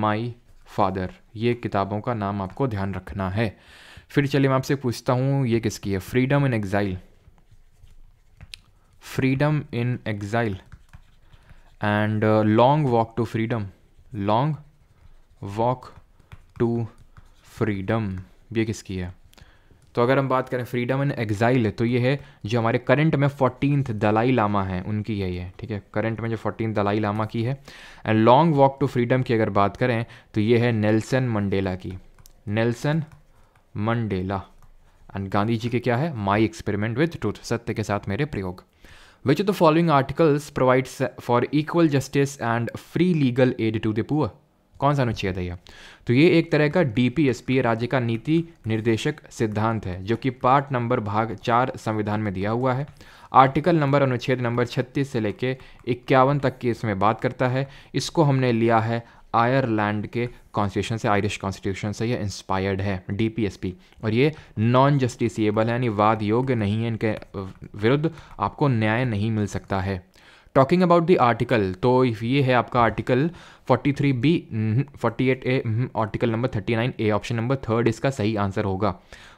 my father ये किताबों का नाम आपको ध्यान रखना है फिर चलिए मैं आपसे पूछता हूँ ये किसकी है freedom in exile freedom in exile and long walk to freedom long walk to freedom ये किसकी है तो अगर हम बात करें फ्रीडम इन एग्जाइल तो ये है जो हमारे करंट में फोर्टीनथ दलाई लामा है उनकी यही है ठीक है करंट में जो फोर्टीन दलाई लामा की है and long walk to freedom की अगर बात करें तो ये है नेल्सन मंडेला की Nelson Mandela and Gandhi ji के क्या है माई एक्सपेरिमेंट विथ ट्रूथ सत्य के साथ मेरे प्रयोग which the following articles provides for equal justice and free legal aid to the poor कौन सा अनुच्छेद है यह तो ये एक तरह का डीपीएसपी राज्य का नीति निर्देशक सिद्धांत है जो कि पार्ट नंबर भाग चार संविधान में दिया हुआ है आर्टिकल नंबर अनुच्छेद नंबर 36 से लेके इक्यावन तक की इसमें बात करता है इसको हमने लिया है आयरलैंड के कॉन्स्टिट्यूशन से आयरिश कॉन्स्टिट्यूशन से ये इंस्पायर्ड है डीपीएसपी और ये नॉन जस्टिसबल है यानी वाद योग्य नहीं है इनके विरुद्ध आपको न्याय नहीं मिल सकता है टॉकिंग अबाउट दी आर्टिकल तो ये है आपका article forty three B forty eight A article number thirty nine A option number third इसका सही आंसर होगा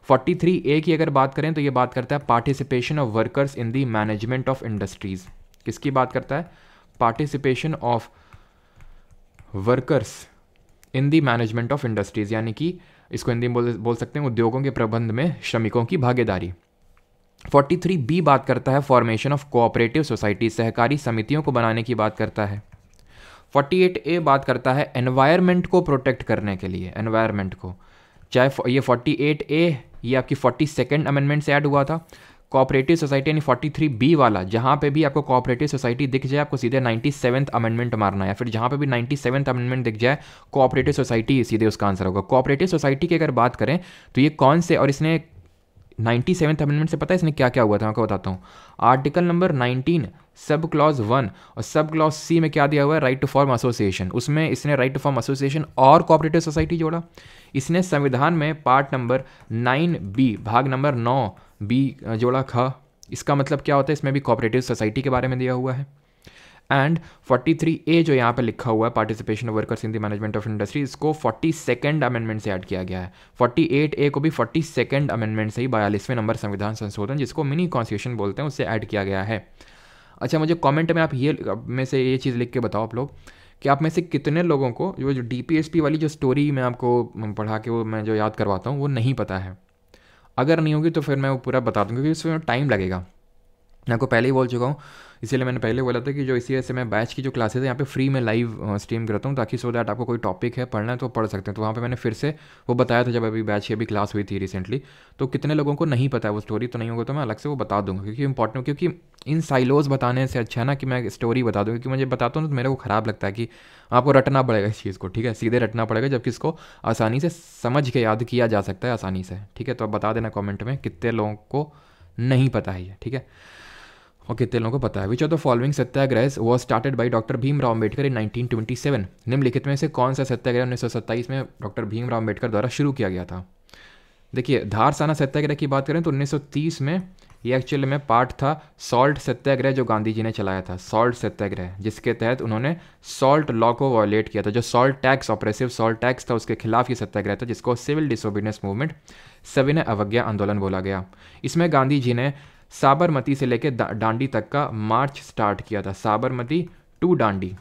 फोर्टी थ्री ए की अगर बात करें तो ये बात करता है participation of workers in the management of industries किसकी बात करता है participation of workers in the management of industries यानी कि इसको हिंदी में बोल बोल सकते हैं उद्योगों के प्रबंध में श्रमिकों की भागीदारी 43 बी बात करता है फॉर्मेशन ऑफ कोऑपरेटिव सोसाइटी सहकारी समितियों को बनाने की बात करता है फोर्टी एट ए बात करता है एनवायरमेंट को प्रोटेक्ट करने के लिए एनवायरमेंट को चाहे ये फोर्टी एट ए ये आपकी फोर्टी सेकेंड अमेंडमेंट से ऐड हुआ था कोऑपरेटिव सोसाइटी यानी फोर्टी थ्री बी वाला जहाँ पे भी आपको कोऑपरेटिव सोसाइटी दिख जाए आपको सीधे नाइन्टी सेवन्थ अमेंडमेंट मारना है या फिर जहाँ पे भी नाइन्टी सेवन्थ अमेंडमेंट दिख जाए कोऑपरेटिव सोसाइटी सीधे उसका आंसर होगा कोऑपरेटिव सोसाइटी की अगर बात करें तो ये कौन से और इसने नाइन्टी सेवन्थ अमेंडमेंट से पता है इसने क्या क्या हुआ था मैं बताता हूँ article number nineteen sub clause one और सब क्लॉज सी में क्या दिया हुआ है राइट टू फॉर्म एसोसिएशन उसमें इसने राइट टू फॉर्म एसोसिएशन और कोऑपरेटिव सोसाइटी जोड़ा इसने संविधान में पार्ट नंबर नाइन बी भाग नंबर नौ बी जोड़ा ख इसका मतलब क्या होता है इसमें भी कोऑपरेटिव सोसाइटी के बारे में दिया हुआ है एंड 43 ए जो यहाँ पर लिखा हुआ है participation of workers in the management of industry इसको फोर्टी सेकेंड अमेंडमेंट से ऐड किया गया है 48 ए को भी फोर्टी सेकेंड अमेंडमेंट से ही बयालीसवें नंबर संविधान संशोधन जिसको मिनी कॉन्स्टिट्यूशन बोलते हैं उससे ऐड किया गया है अच्छा मुझे कमेंट में आप ये में से ये चीज़ लिख के बताओ आप लोग कि आप में से कितने लोगों को जो जो डी वाली जो स्टोरी मैं आपको पढ़ा के वो मैं जो याद करवाता हूँ वो नहीं पता है अगर नहीं होगी तो फिर मैं वो पूरा बता दूँगा क्योंकि उसमें टाइम लगेगा मैं आपको पहले ही बोल चुका हूँ इसीलिए मैंने पहले बोला था कि जो इसी वजह से मैं बैच की जो क्लासेज है यहाँ पे फ्री में लाइव स्ट्रीम करता हूँ ताकि सो दैट आपको कोई टॉपिक है पढ़ना है तो पढ़ सकते हैं तो वहाँ पे मैंने फिर से वो बताया था जब अभी बैच की अभी क्लास हुई थी रिसेंटली तो कितने लोगों को नहीं पता है वो स्टोरी तो नहीं होगा तो मैं अलग से वो बता दूँगा क्योंकि इंपॉर्टेंट क्योंकि इन साइलोज बताने से अच्छा है ना कि मैं स्टोरी बता दूँ क्योंकि मुझे बताता हूँ तो मेरे को ख़राब लगता है कि आपको रटना पड़ेगा इस चीज़ को ठीक है सीधे रटना पड़ेगा जबकि इसको आसानी से समझ के याद किया जा सकता है आसानी से ठीक है तो आप बता देना कॉमेंट में कितने लोगों को नहीं पता है ये ठीक है और कितने लोगों को पता है which of the following satyagraha was started by doctor Bhimrao Ambedkar in twenty seven निम्नलिखित में से कौन सा सत्याग्रह उन्नीस सौ सत्ताईस में डॉक्टर भीमराव अंबेडकर द्वारा शुरू किया गया था देखिए धारसाना सत्याग्रह की बात करें तो उन्नीस सौ तीस में ये एक्चुअली में पार्ट था सॉल्ट सत्याग्रह जो गांधी जी ने चलाया था सॉल्ट सत्याग्रह जिसके तहत उन्होंने सॉल्ट लॉ को वॉयलेट किया था जो salt tax oppressive salt tax था उसके खिलाफ ये सत्याग्रह था जिसको सिविल डिसोबीडियंस मूवमेंट सविनय अवज्ञा आंदोलन बोला गया इसमें गांधी जी ने साबरमती से लेकर डांडी तक का मार्च स्टार्ट किया था साबरमती टू डांडी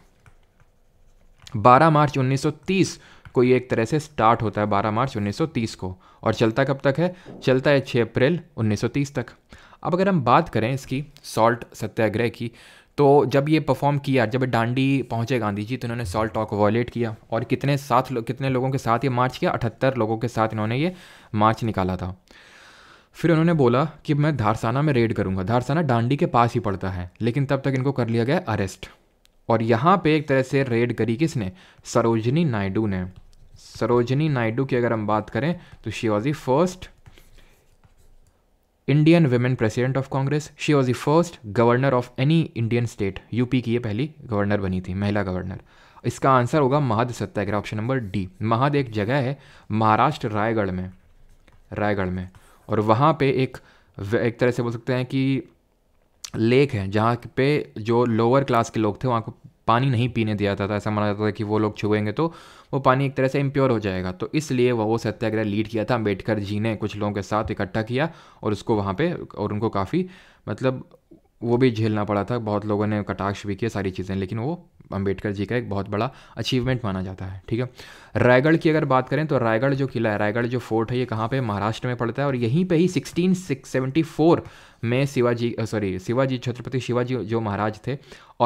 12 मार्च 1930 को ये एक तरह से स्टार्ट होता है 12 मार्च 1930 को और चलता कब तक है चलता है 6 अप्रैल 1930 तक अब अगर हम बात करें इसकी सॉल्ट सत्याग्रह की तो जब ये परफॉर्म किया जब डांडी पहुंचे गांधी जी तो इन्होंने सॉल्ट टॉक वॉयलेट किया और कितने साथ लो, कितने लोगों के साथ ये मार्च किया अठहत्तर लोगों के साथ इन्होंने ये मार्च निकाला था फिर उन्होंने बोला कि मैं धारसाना में रेड करूंगा धारसाना डांडी के पास ही पड़ता है लेकिन तब तक इनको कर लिया गया अरेस्ट और यहाँ पे एक तरह से रेड करी किसने सरोजनी नायडू ने सरोजनी नायडू की अगर हम बात करें तो she was the first Indian women president of Congress she was the first governor of any Indian state UP की ये पहली गवर्नर बनी थी महिला गवर्नर इसका आंसर होगा Mahad satyagraha option number D Mahad एक जगह है महाराष्ट्र रायगढ़ में रायगढ़ में और वहाँ पे एक एक तरह से बोल सकते हैं कि लेक है जहाँ पे जो लोअर क्लास के लोग थे वहाँ को पानी नहीं पीने दिया जाता था ऐसा माना जाता था कि वो लोग छुएंगे तो वो पानी एक तरह से इम्प्योर हो जाएगा तो इसलिए वह वो सत्याग्रह लीड किया था अम्बेडकर जी ने कुछ लोगों के साथ इकट्ठा किया और उसको वहाँ पर और उनको काफ़ी मतलब वो भी झेलना पड़ा था बहुत लोगों ने कटाक्ष भी किए सारी चीज़ें लेकिन वो अंबेडकर जी का एक बहुत बड़ा अचीवमेंट माना जाता है ठीक है रायगढ़ की अगर बात करें तो रायगढ़ जो किला है रायगढ़ जो फोर्ट है ये कहाँ पे महाराष्ट्र में पड़ता है और यहीं पे ही सिक्सटीन में शिवाजी सॉरी शिवाजी छत्रपति शिवाजी जो महाराज थे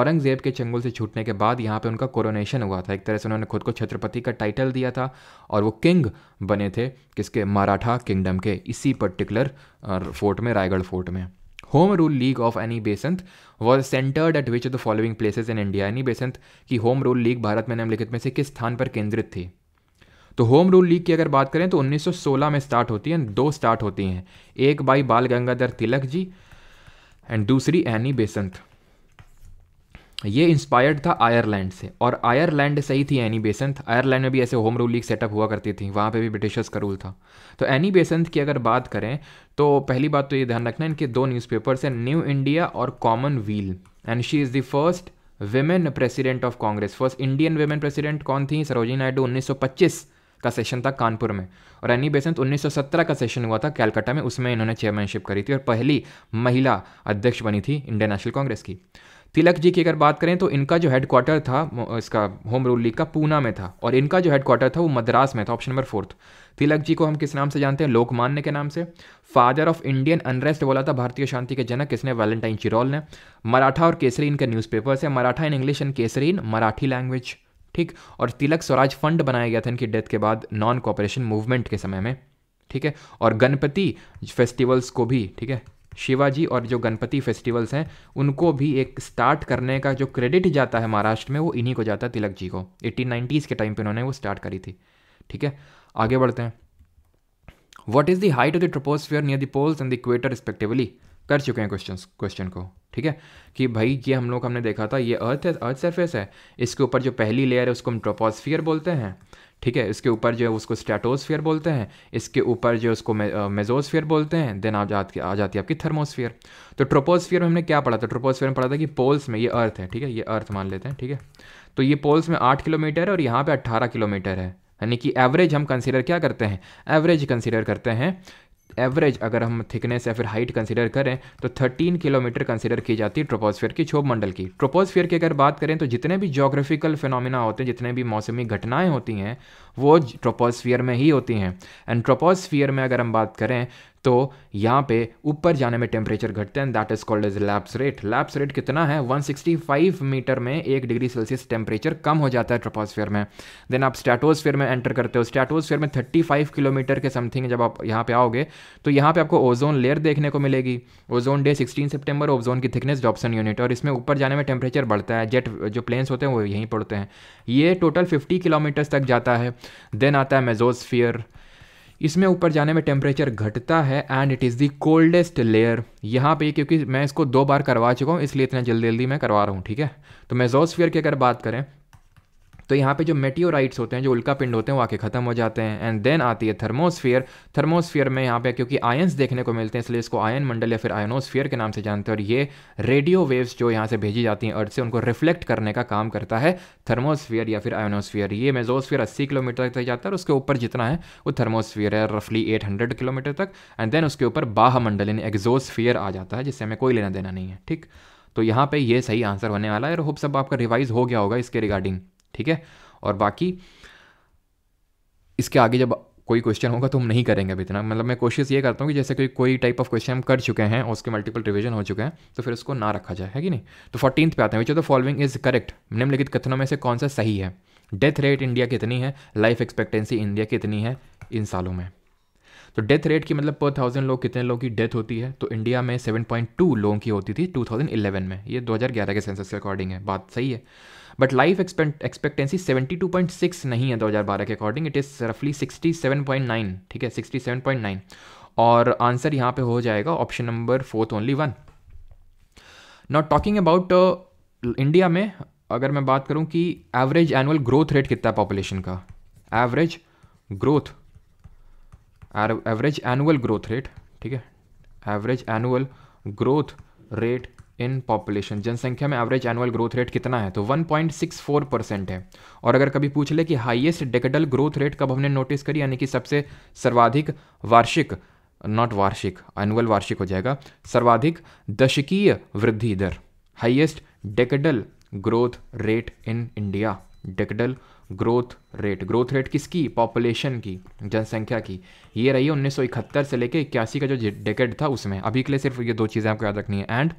औरंगज़ेब के चंगुल से छूटने के बाद यहाँ पे उनका कोरोनेशन हुआ था एक तरह से उन्होंने खुद को छत्रपति का टाइटल दिया था और वो किंग बने थे किसके मराठा किंगडम के इसी पर्टिकुलर फोर्ट में रायगढ़ फोर्ट में home rule league of Annie Besant was centred at which the following places in India Annie Besant की होम रूल लीग भारत में निम्नलिखित में से किस स्थान पर केंद्रित थी तो होम रूल लीग की अगर बात करें तो 1916 में स्टार्ट होती है दो स्टार्ट होती हैं एक बाई बाल गंगाधर तिलक जी एंड दूसरी एनी बेसंत ये इंस्पायर्ड था आयरलैंड से और आयरलैंड से ही थी एनी बेसेंथ आयरलैंड में भी ऐसे होम रूल लीग सेटअप हुआ करती थी वहाँ पे भी ब्रिटिशर्स का रूल था तो एनी बेसेंथ की अगर बात करें तो पहली बात तो ये ध्यान रखना इनके दो न्यूज़पेपर्स हैं न्यू इंडिया और Commonweal and she is the first women president of Congress first Indian women president कौन थी सरोजी नायडू उन्नीस का सेशन था कानपुर में और एनी बेसेंट 1917 का सेशन हुआ था कैलकाटा में उसमें इन्होंने चेयरमैनशिप करी थी और पहली महिला अध्यक्ष बनी थी इंडियन नेशनल कांग्रेस की तिलक जी की अगर बात करें तो इनका जो हेडक्वार्टर था इसका होम रूल लीग का पूना में था और इनका जो हेडक्वार्टर था वो मद्रास में था option number fourth Tilak ji को हम किस नाम से जानते हैं लोकमान्य के नाम से फादर ऑफ इंडियन अनरेस्ट बोला था भारतीय शांति के जनक किसने वैलेंटाइन चिरौल ने मराठा और केसरी इनके न्यूज़पेपर्स है Maratha in English and Kesari in Marathi language ठीक और तिलक स्वराज फंड बनाया गया था इनकी डेथ के बाद नॉन कॉपरेशन मूवमेंट के समय में ठीक है और गणपति फेस्टिवल्स को भी ठीक है शिवाजी और जो गणपति फेस्टिवल्स हैं उनको भी एक स्टार्ट करने का जो क्रेडिट जाता है महाराष्ट्र में वो इन्हीं को जाता है तिलक जी को एटीन नाइन्टीज़ के टाइम पर उन्होंने वो स्टार्ट करी थी ठीक है आगे बढ़ते हैं what is the height of the troposphere near the poles and the equator respectively कर चुके हैं क्वेश्चन क्वेश्चन को ठीक है कि भाई ये हम लोग हमने देखा था ये अर्थ है अर्थ सरफेस है इसके ऊपर जो पहली लेयर है उसको हम ट्रोपोस्फियर बोलते हैं ठीक है इसके ऊपर जो है उसको स्टेटोस्फियर बोलते हैं इसके ऊपर जो उसको मे, मेजोस्फियर बोलते हैं देन आ जाती आ जाती है आपकी थर्मोस्फियर तो ट्रोपोस्फियर में हमने क्या पढ़ा था ट्रोपोस्फियर में पढ़ा था कि पोल्स में ये अर्थ है ठीक है ये अर्थ मान लेते हैं ठीक है तो ये पोल्स में आठ किलोमीटर है और यहाँ पर अट्ठारह किलोमीटर है यानी कि एवरेज हम कंसिडर क्या करते हैं एवरेज कंसिडर करते हैं एवरेज अगर हम थिकनेस या फिर हाइट कंसिडर करें तो 13 किलोमीटर कंसिडर की जाती है ट्रोपोस्फेयर की क्षोभ मंडल की ट्रोपोस्फेयर की अगर बात करें तो जितने भी जोग्राफिकल फिनोमिना होते हैं जितने भी मौसमी घटनाएं होती हैं वो ट्रोपोस्फियर में ही होती हैं एंड ट्रोपोस्फियर में अगर हम बात करें तो यहाँ पे ऊपर जाने में टेम्परेचर घटते हैं that is called as lapse rate lapse rate कितना है 165 मीटर में एक डिग्री सेल्सियस टेम्परेचर कम हो जाता है ट्रोपोस्फियर में देन आप स्टेटोस्फियर में एंटर करते हो स्टेटोस्फियर में 35 किलोमीटर के समथिंग जब आप यहाँ पे आओगे तो यहाँ पे आपको ओजोन लेयर देखने को मिलेगी ozone day sixteen September ozone की थिकनेस डॉपसन यूनिट और इसमें ऊपर जाने में टेम्परेचर बढ़ता है जेट जो प्लेन्स होते हैं वो यहीं पड़ते हैं ये टोटल फिफ्टी किलोमीटर्स तक जाता है देन आता है मेजोस्फियर इसमें ऊपर जाने में टेम्परेचर घटता है and it is the coldest layer यहाँ पे क्योंकि मैं इसको दो बार करवा चुका हूँ इसलिए इतना जल्दी जल्दी मैं करवा रहा हूँ ठीक है तो मेजोस्फियर की अगर बात करें तो यहाँ पे जो मेटियोराइट्स होते हैं जो उल्का पिंड होते हैं वो आके ख़त्म हो जाते हैं एंड देन आती है थर्मोस्फियर थर्मोस्फियर में यहाँ पे क्योंकि आयंस देखने को मिलते हैं इसलिए इसको आयन मंडल या फिर आयनोस्फियर के नाम से जानते हैं और ये रेडियो वेव्स जो यहाँ से भेजी जाती हैं अर्थ से उनको रिफ्लेक्ट करने का काम करता है थर्मोस्फियर या फिर आयनोस्फियर ये मेजोस्फियर अस्सी किलोमीटर तक जाता है और उसके ऊपर जितना है वो थर्मोस्फियर है रफली एट हंड्रेड किलोमीटर तक एंड देन उसके ऊपर बाह मंडल यानी एग्जोस्फियर आ जाता है जिससे हमें कोई लेना देना नहीं है ठीक तो यहाँ पे ये सही आंसर होने वाला है और होप सब आपका रिवाइज हो गया होगा इसके रिगार्डिंग ठीक है और बाकी इसके आगे जब कोई क्वेश्चन होगा तो हम नहीं करेंगे अभी इतना मतलब मैं कोशिश ये करता हूँ कि जैसे कोई कोई टाइप ऑफ क्वेश्चन हम कर चुके हैं और उसके मल्टीपल रिवीजन हो चुके हैं तो फिर उसको ना रखा जाए है कि नहीं तो फोर्टीन पे आते हैं which of the following is correct निम्नलिखित कथनों में से कौन सा सही है डेथ रेट इंडिया कितनी है लाइफ एक्सपेक्टेंसी इंडिया कितनी है इन सालों में तो डेथ रेट की मतलब पर थाउजेंड लोग कितने लोगों की डेथ होती है तो इंडिया में 7.2 लोगों की होती थी 2011 में ये 2011 के सेंसस के अकॉर्डिंग है बात सही है बट लाइफ एक्सपेक्टेंसी 72.6 नहीं है 2012 के अकॉर्डिंग इट इज़ रफली 67.9 ठीक है 67.9 और आंसर यहाँ पे हो जाएगा option number fourth only one not talking about India में अगर मैं बात करूँ कि एवरेज एनुअल ग्रोथ रेट कितना है पॉपुलेशन का average growth average annual growth rate ठीक है average annual growth rate in population जनसंख्या में एवरेज एनुअल ग्रोथ रेट कितना है तो 1.64 परसेंट है और अगर कभी पूछ ले कि हाईएस्ट डेकेडल ग्रोथ रेट कब हमने नोटिस करी यानी कि सबसे सर्वाधिक वार्षिक नॉट वार्षिक एनुअल वार्षिक हो जाएगा सर्वाधिक दशकीय वृद्धि दर highest decadal growth rate in India decadal growth rate growth rate किसकी पॉपुलेशन की जनसंख्या की ये रही 1971 से लेके इक्यासी का जो डेकेड था उसमें अभी के लिए सिर्फ ये दो चीज़ें आपको याद रखनी है एंड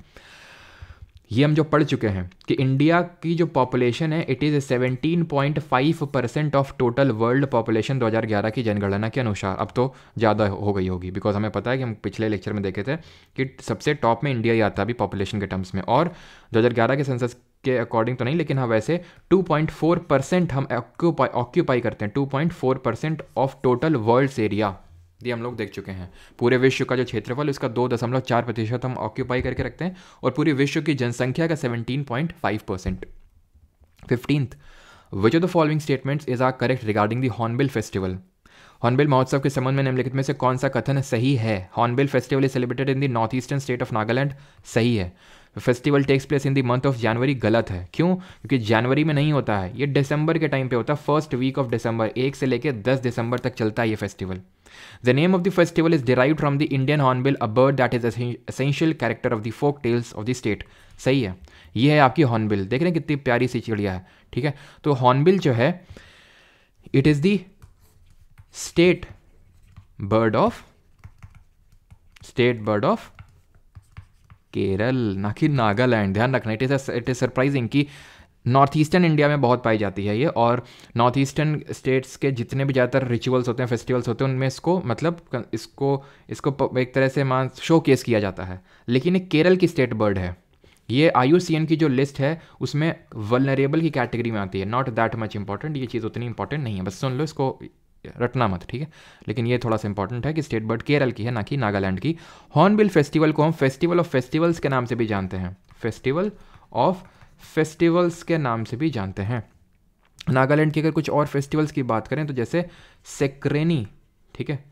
ये हम जो पढ़ चुके हैं कि इंडिया की जो पॉपुलेशन है it is 17.5 percent of total world population 2011 की जनगणना के अनुसार अब तो ज़्यादा हो गई होगी बिकॉज हमें पता है कि हम पिछले लेक्चर में देखे थे कि सबसे टॉप में इंडिया ही आता है अभी पॉपुलेशन के टर्म्स में और 2011 के सेंसस के अकॉर्डिंग तो नहीं लेकिन हाँ वैसे 2.4 परसेंट हम ऑक्यूपाई करते हैं 2.4 percent of total world area ये हम लोग देख चुके हैं पूरे विश्व का जो क्षेत्रफल उसका दो दशमलव चार प्रतिशत हम ऑक्यूपाई करके रखते हैं और पूरे विश्व की जनसंख्या का seventeen point five percent fifteenth which of the following statements is are correct regarding the hornbill festival hornbill महोत्सव के संबंध में निम्नलिखित में से कौन सा कथन सही है hornbill festival is celebrated in the north eastern state of Nagaland सही है festival takes place in the month of January गलत है क्यों क्योंकि जनवरी में नहीं होता है ये दिसंबर के टाइम पे होता है फर्स्ट वीक ऑफ दिसंबर एक से लेकर दस दिसंबर तक चलता है ये festival the name of the festival is derive from the Indian hornbill a bird that is essential character of the folk tales of the state सही है ये है आपकी हॉर्नबिल देख रहे हैं कितनी प्यारी सी चिड़िया है ठीक है तो हॉर्नबिल जो है it is the state bird of state bird of Kerala ना कि नागालैंड ध्यान रखना it is it is surprising कि नॉर्थ ईस्टर्न इंडिया में बहुत पाई जाती है ये और नॉर्थ ईस्टर्न स्टेट्स के जितने भी ज़्यादातर रिचुअल्स होते हैं फेस्टिवल्स होते हैं उनमें इसको मतलब इसको इसको एक तरह से मान शो केस किया जाता है लेकिन ये केरल की स्टेट बर्ड है ये आई की जो लिस्ट है उसमें वलनरेबल की कैटेगरी में आती है नॉट दैट मच इंपॉर्टेंट ये चीज़ उतनी इंपॉर्टेंट नहीं है बस सुन लो इसको रटना मत ठीक है लेकिन ये थोड़ा सा इंपॉर्टेंट है कि स्टेट बर्ड केरल की है ना कि नागालैंड की हॉर्नबिल फेस्टिवल को हम फेस्टिवल ऑफ फेस्टिवल्स के नाम से भी जानते हैं फेस्टिवल ऑफ फेस्टिवल्स के नाम से भी जानते हैं नागालैंड की अगर कुछ और फेस्टिवल्स की बात करें तो जैसे सेक्रेनी ठीक है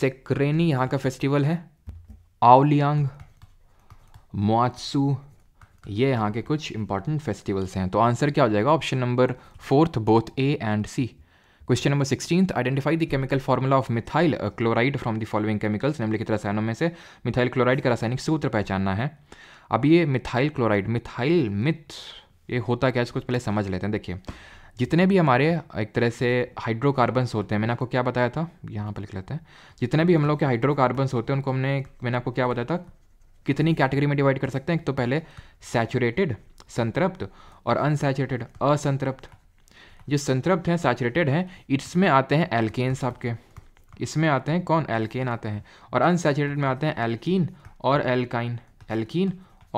सेक्रेनी यहाँ का फेस्टिवल है आवलियांग मुआत्सू ये यहाँ के कुछ इंपॉर्टेंट फेस्टिवल्स हैं तो आंसर क्या हो जाएगा option number fourth both A and C question number sixteen identify the chemical formula of methyl chloride from the following chemicals निम्नलिखित रसायनों में से मिथाइल क्लोराइड का रासायनिक सूत्र पहचानना है अब ये मिथाइल क्लोराइड मिथाइल मिथ ये होता क्या है इसको पहले समझ लेते हैं देखिए जितने भी हमारे एक तरह से हाइड्रोकार्बन्स होते हैं मैंने आपको क्या बताया था यहाँ पर लिख लेते हैं जितने भी हम लोग के हाइड्रोकार्बन्स होते हैं उनको हमने मैंने आपको क्या बताया था कितनी कैटेगरी में डिवाइड कर सकते हैं एक तो पहले सैचुरेटेड संतृप्त और अनसैचुरेटेड असंतृप्त जो संतृप्त हैं सैचुरेटेड हैं इसमें आते हैं एल्केन्स आपके इसमें आते हैं कौन एल्केन आते हैं और अनसेचुरेटेड में आते हैं एल्कीन और एल्काइन एल्कीन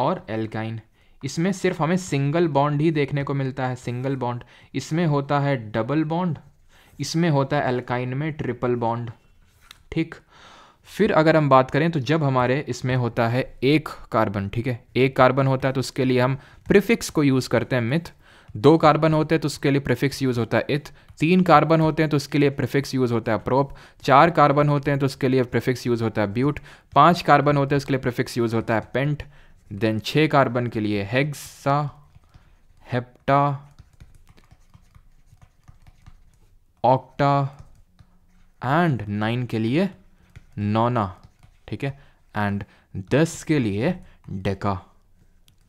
और एल्काइन इसमें सिर्फ हमें सिंगल बॉन्ड ही देखने को मिलता है सिंगल बॉन्ड इसमें होता है डबल बॉन्ड इसमें होता है एल्काइन में ट्रिपल बॉन्ड ठीक फिर अगर हम बात करें तो जब हमारे इसमें होता है एक कार्बन ठीक है एक कार्बन होता है तो उसके लिए हम प्रिफिक्स को यूज़ करते हैं मिथ दो कार्बन होते हैं तो उसके लिए प्रिफिक्स यूज़ होता है इथ तीन कार्बन होते हैं तो उसके लिए प्रिफिक्स यूज़ होता है प्रोप चार कार्बन होते हैं तो उसके लिए प्रिफिक्स यूज़ होता है ब्यूट पांच कार्बन होते हैं उसके लिए प्रिफिक्स यूज़ होता है पेंट देन छह कार्बन के लिए hexa hepta octa and nine के लिए नोना ठीक है एंड दस के लिए डेका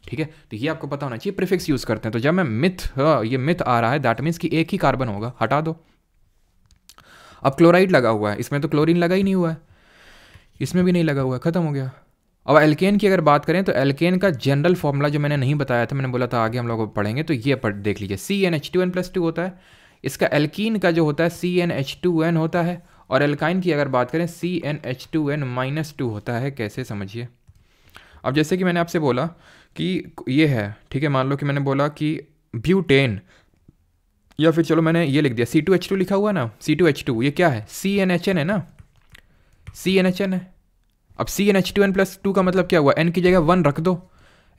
ठीक है तो ये आपको पता होना चाहिए प्रिफिक्स यूज़ करते हैं तो जब मैं मिथ हाँ, ये मिथ आ रहा है दैट मीन्स कि एक ही कार्बन होगा हटा दो अब क्लोराइड लगा हुआ है इसमें तो क्लोरीन लगा ही नहीं हुआ है इसमें भी नहीं लगा हुआ है ख़त्म हो गया अब एल्केन की अगर बात करें तो एल्केन का जनरल फॉर्मूला जो मैंने नहीं बताया था मैंने बोला था आगे हम लोग पढ़ेंगे तो ये पढ़ देख लीजिए C N H two N plus two होता है इसका एल्कीन का जो होता है C N H two N होता है और एल्काइन की अगर बात करें C N H two N minus two होता है कैसे समझिए अब जैसे कि मैंने आपसे बोला कि ये है ठीक है मान लो कि मैंने बोला कि ब्यूटेन या फिर चलो मैंने ये लिख दिया सी टू एच टू लिखा हुआ ना सी टू एच टू ये क्या है सी एन एच एन है ना सी एन एच एन है अब C N H two N plus two का मतलब क्या हुआ एन की जगह वन रख दो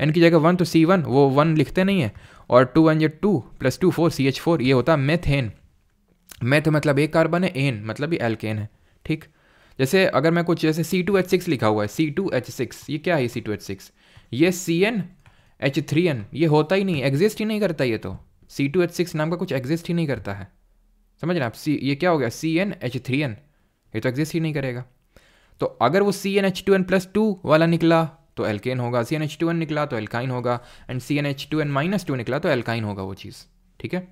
एन की जगह वन तो सी वन वो वन लिखते नहीं है और टू वन ये two plus two four C H four ये होता है मेथेन मेथ मतलब एक कार्बन है एन मतलब ये एल्केन है ठीक जैसे अगर मैं कुछ जैसे सी टू एच सिक्स लिखा हुआ है सी टू एच सिक्स ये क्या है सी टू एच सिक्स ये C N H three N ये होता ही नहीं एग्जिस्ट ही नहीं करता ये तो सी टू एच सिक्स नाम का कुछ एग्जिस्ट ही नहीं करता है समझ रहे आप सी ये क्या हो गया C N H three N ये तो एग्जिस्ट ही नहीं करेगा तो अगर वो C N H two N plus two वाला निकला तो एल्केन होगा C N H two N निकला तो एल्काइन होगा and C N H two N minus two निकला तो एल्काइन होगा वो चीज़ ठीक है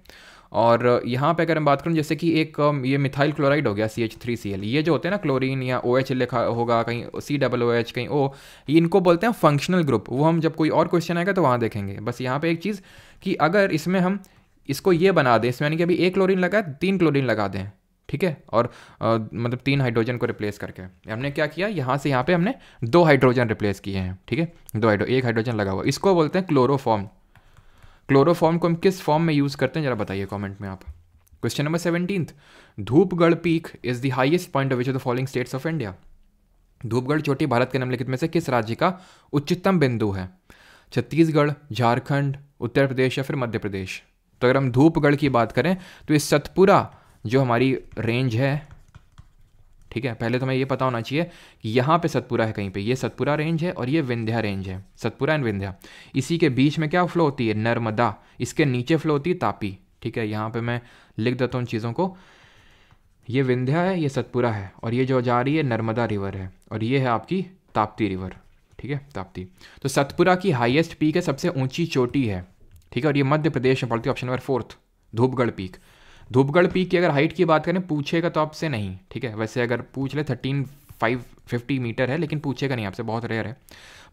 और यहाँ पे अगर हम बात करूँ जैसे कि एक ये मिथाइल क्लोराइड हो गया C H three C L ये जो होते हैं ना क्लोरीन या ओ OH एच लिखा होगा कहीं सी डबल ओ एच कहीं ओ ये इनको बोलते हैं फंक्शनल ग्रुप वो हम जब कोई और क्वेश्चन आएगा तो वहाँ देखेंगे बस यहाँ पे एक चीज़ कि अगर इसमें हम इसको ये बना दें इसमें यानी कि अभी एक क्लोरीन लगाए तीन क्लोरीन लगा दें ठीक है और आ, मतलब तीन हाइड्रोजन को रिप्लेस करके हमने क्या किया यहाँ से यहाँ पे हमने दो हाइड्रोजन रिप्लेस किए हैं ठीक है दो हाइड्रो एक हाइड्रोजन लगा हुआ इसको बोलते हैं क्लोरोफॉर्म क्लोरोफॉर्म को हम किस फॉर्म में यूज़ करते हैं जरा बताइए कॉमेंट में आप question number seventeen Dhupgarh peak is the highest point of which of the following states of India Dhupgarh चोटी भारत के निम्नलिखित में से किस राज्य का उच्चतम बिंदु है छत्तीसगढ़ झारखंड उत्तर प्रदेश या फिर मध्य प्रदेश तो अगर हम धूपगढ़ की बात करें तो इस सतपुरा जो हमारी रेंज है ठीक है पहले तो हमें ये पता होना चाहिए कि यहाँ पे सतपुरा है कहीं पे ये सतपुरा रेंज है और ये विंध्या रेंज है सतपुरा एंड विंध्या इसी के बीच में क्या फ्लो होती है नर्मदा इसके नीचे फ्लो होती है तापी ठीक है यहाँ पे मैं लिख देता हूँ चीज़ों को ये विंध्या है ये सतपुरा है और ये जो जा रही है नर्मदा रिवर है और ये है आपकी ताप्ती रिवर ठीक है ताप्ती तो सतपुरा की हाइएस्ट पीक है सबसे ऊंची चोटी है ठीक है और ये मध्य प्रदेश में पड़ती है option number fourth Dhupgarh peak Dhupgarh peak की अगर हाइट की बात करें पूछेगा तो आपसे नहीं ठीक है वैसे अगर पूछ ले थर्टीन फाइव फिफ्टी मीटर है लेकिन पूछेगा नहीं आपसे बहुत रेयर है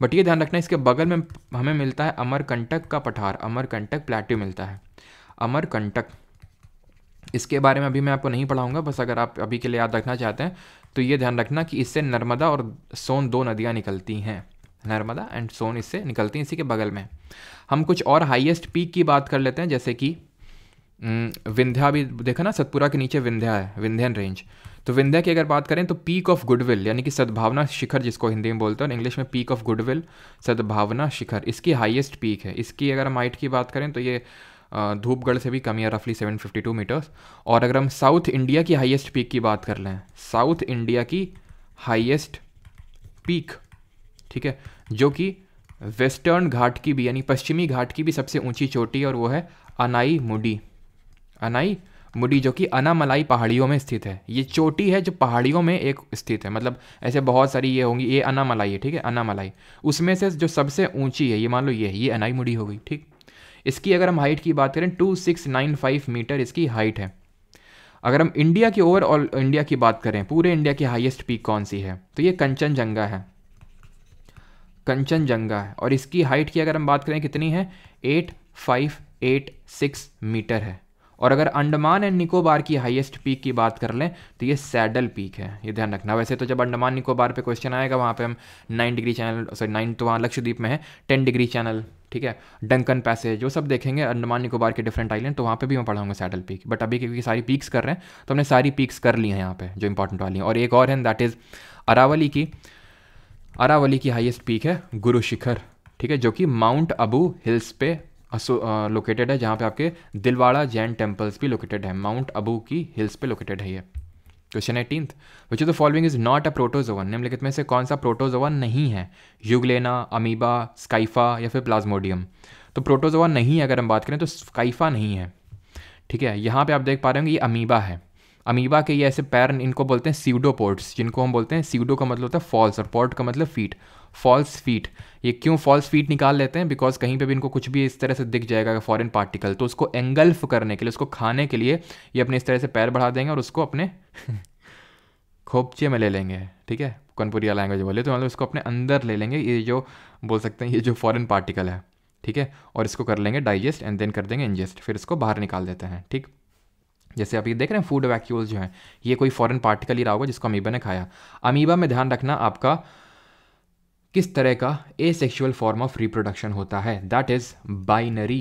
बट ये ध्यान रखना इसके बगल में हमें मिलता है अमरकंटक का पठार अमरकंटक प्लेट्यू मिलता है अमरकंटक इसके बारे में अभी मैं आपको नहीं पढ़ाऊंगा बस अगर आप अभी के लिए याद रखना चाहते हैं तो ये ध्यान रखना कि इससे नर्मदा और सोन दो नदियाँ निकलती हैं नर्मदा एंड सोन इससे निकलती हैं इसी के बगल में हम कुछ और हाईएस्ट पीक की बात कर लेते हैं जैसे कि हम्म, विंध्या भी देखा ना सतपुरा के नीचे विंध्या है विंध्यन रेंज तो विंध्या की अगर बात करें तो पीक ऑफ गुडविल यानी कि सद्भावना शिखर जिसको हिंदी में बोलते हैं और इंग्लिश में पीक ऑफ गुडविल सद्भावना शिखर इसकी हाईएस्ट पीक है इसकी अगर हम हाइट की बात करें तो ये धूपगढ़ से भी कम है रफली 752 मीटर्स और अगर हम साउथ इंडिया की हाईएस्ट पीक की बात कर लें साउथ इंडिया की हाईएस्ट पीक ठीक है जो कि वेस्टर्न घाट की भी यानी पश्चिमी घाट की भी सबसे ऊंची चोटी और वो है अनाई मुडी अनाई मुडी जो कि अनामलाई पहाड़ियों में स्थित है ये चोटी है जो पहाड़ियों में एक स्थित है मतलब ऐसे बहुत सारी ये होंगी ये अनामलाई है ठीक है अनामलाई उसमें से जो सबसे ऊंची है ये मान लो ये ये अनाई मुडी हो गई ठीक इसकी अगर हम हाइट की बात करें two six nine five metre इसकी हाइट है अगर हम इंडिया की ओवरऑल इंडिया की बात करें पूरे इंडिया की हाइएस्ट पीक कौन सी है तो ये कंचनजंगा है कंचनजंगा है और इसकी हाइट की अगर हम बात करें कितनी है eight five eight six metre है और अगर अंडमान एंड निकोबार की हाईएस्ट पीक की बात कर लें तो ये सैडल पीक है ये ध्यान रखना वैसे तो जब अंडमान निकोबार पे क्वेश्चन आएगा वहाँ पे हम nine degree channel sorry nine तो वहाँ लक्षद्वीप में है टेन डिग्री चैनल ठीक है डंकन पैसेज जो सब देखेंगे अंडमान निकोबार के डिफरेंट आइलैंड तो वहाँ पे भी मैं पढ़ाऊंगा सैडल पीक बट अभी क्योंकि सारी पीक्स कर रहे हैं तो हमने सारी पीक्स कर ली हैं यहाँ पे जो इंपॉर्टेंट वाली हैं और एक और है दैट इज़ अरावली की अरावली की हाइएस्ट पीक है गुरु शिखर ठीक है जो कि माउंट अबू हिल्स पे लोकेटेड है जहाँ पे आपके दिलवाड़ा जैन टेम्पल्स भी लोकेटेड है माउंट अबू की हिल्स पे लोकेटेड है ये question eighteen which is the following is not a protozoan निम्नलिखित में से कौन सा प्रोटोजोवन नहीं है युगलेना अमीबा स्काइफा या फिर प्लाज्मोडियम तो प्रोटोजोवन नहीं है अगर हम बात करें तो स्काइफा नहीं है ठीक है यहाँ पे आप देख पा रहे होंगे ये अमीबा है अमीबा के ये ऐसे पैर इनको बोलते हैं सीडो पोर्ट्स जिनको हम बोलते हैं सीडो का मतलब होता है फॉल्स और पोर्ट का मतलब फीट फॉल्स फीट ये क्यों फॉल्स फीट निकाल लेते हैं बिकॉज कहीं पे भी इनको कुछ भी इस तरह से दिख जाएगा फॉरेन पार्टिकल तो उसको एंगल्फ करने के लिए उसको खाने के लिए ये अपने इस तरह से पैर बढ़ा देंगे और उसको अपने खोपचे में ले लेंगे ठीक है कनपुरिया लैंग्वेज बोले तो मतलब उसको अपने अंदर ले लेंगे ये जो बोल सकते हैं ये जो फॉरेन पार्टिकल है ठीक है और इसको कर लेंगे डाइजेस्ट एंड देन कर देंगे इंजेस्ट फिर इसको बाहर निकाल देते हैं ठीक जैसे आप ये देख रहे हैं फूड वैक्यूल्स जो हैं ये कोई फॉरेन पार्टिकल ही रहा होगा जिसको अमीबा ने खाया अमीबा में ध्यान रखना आपका किस तरह का asexual form of reproduction होता है दैट इज बाइनरी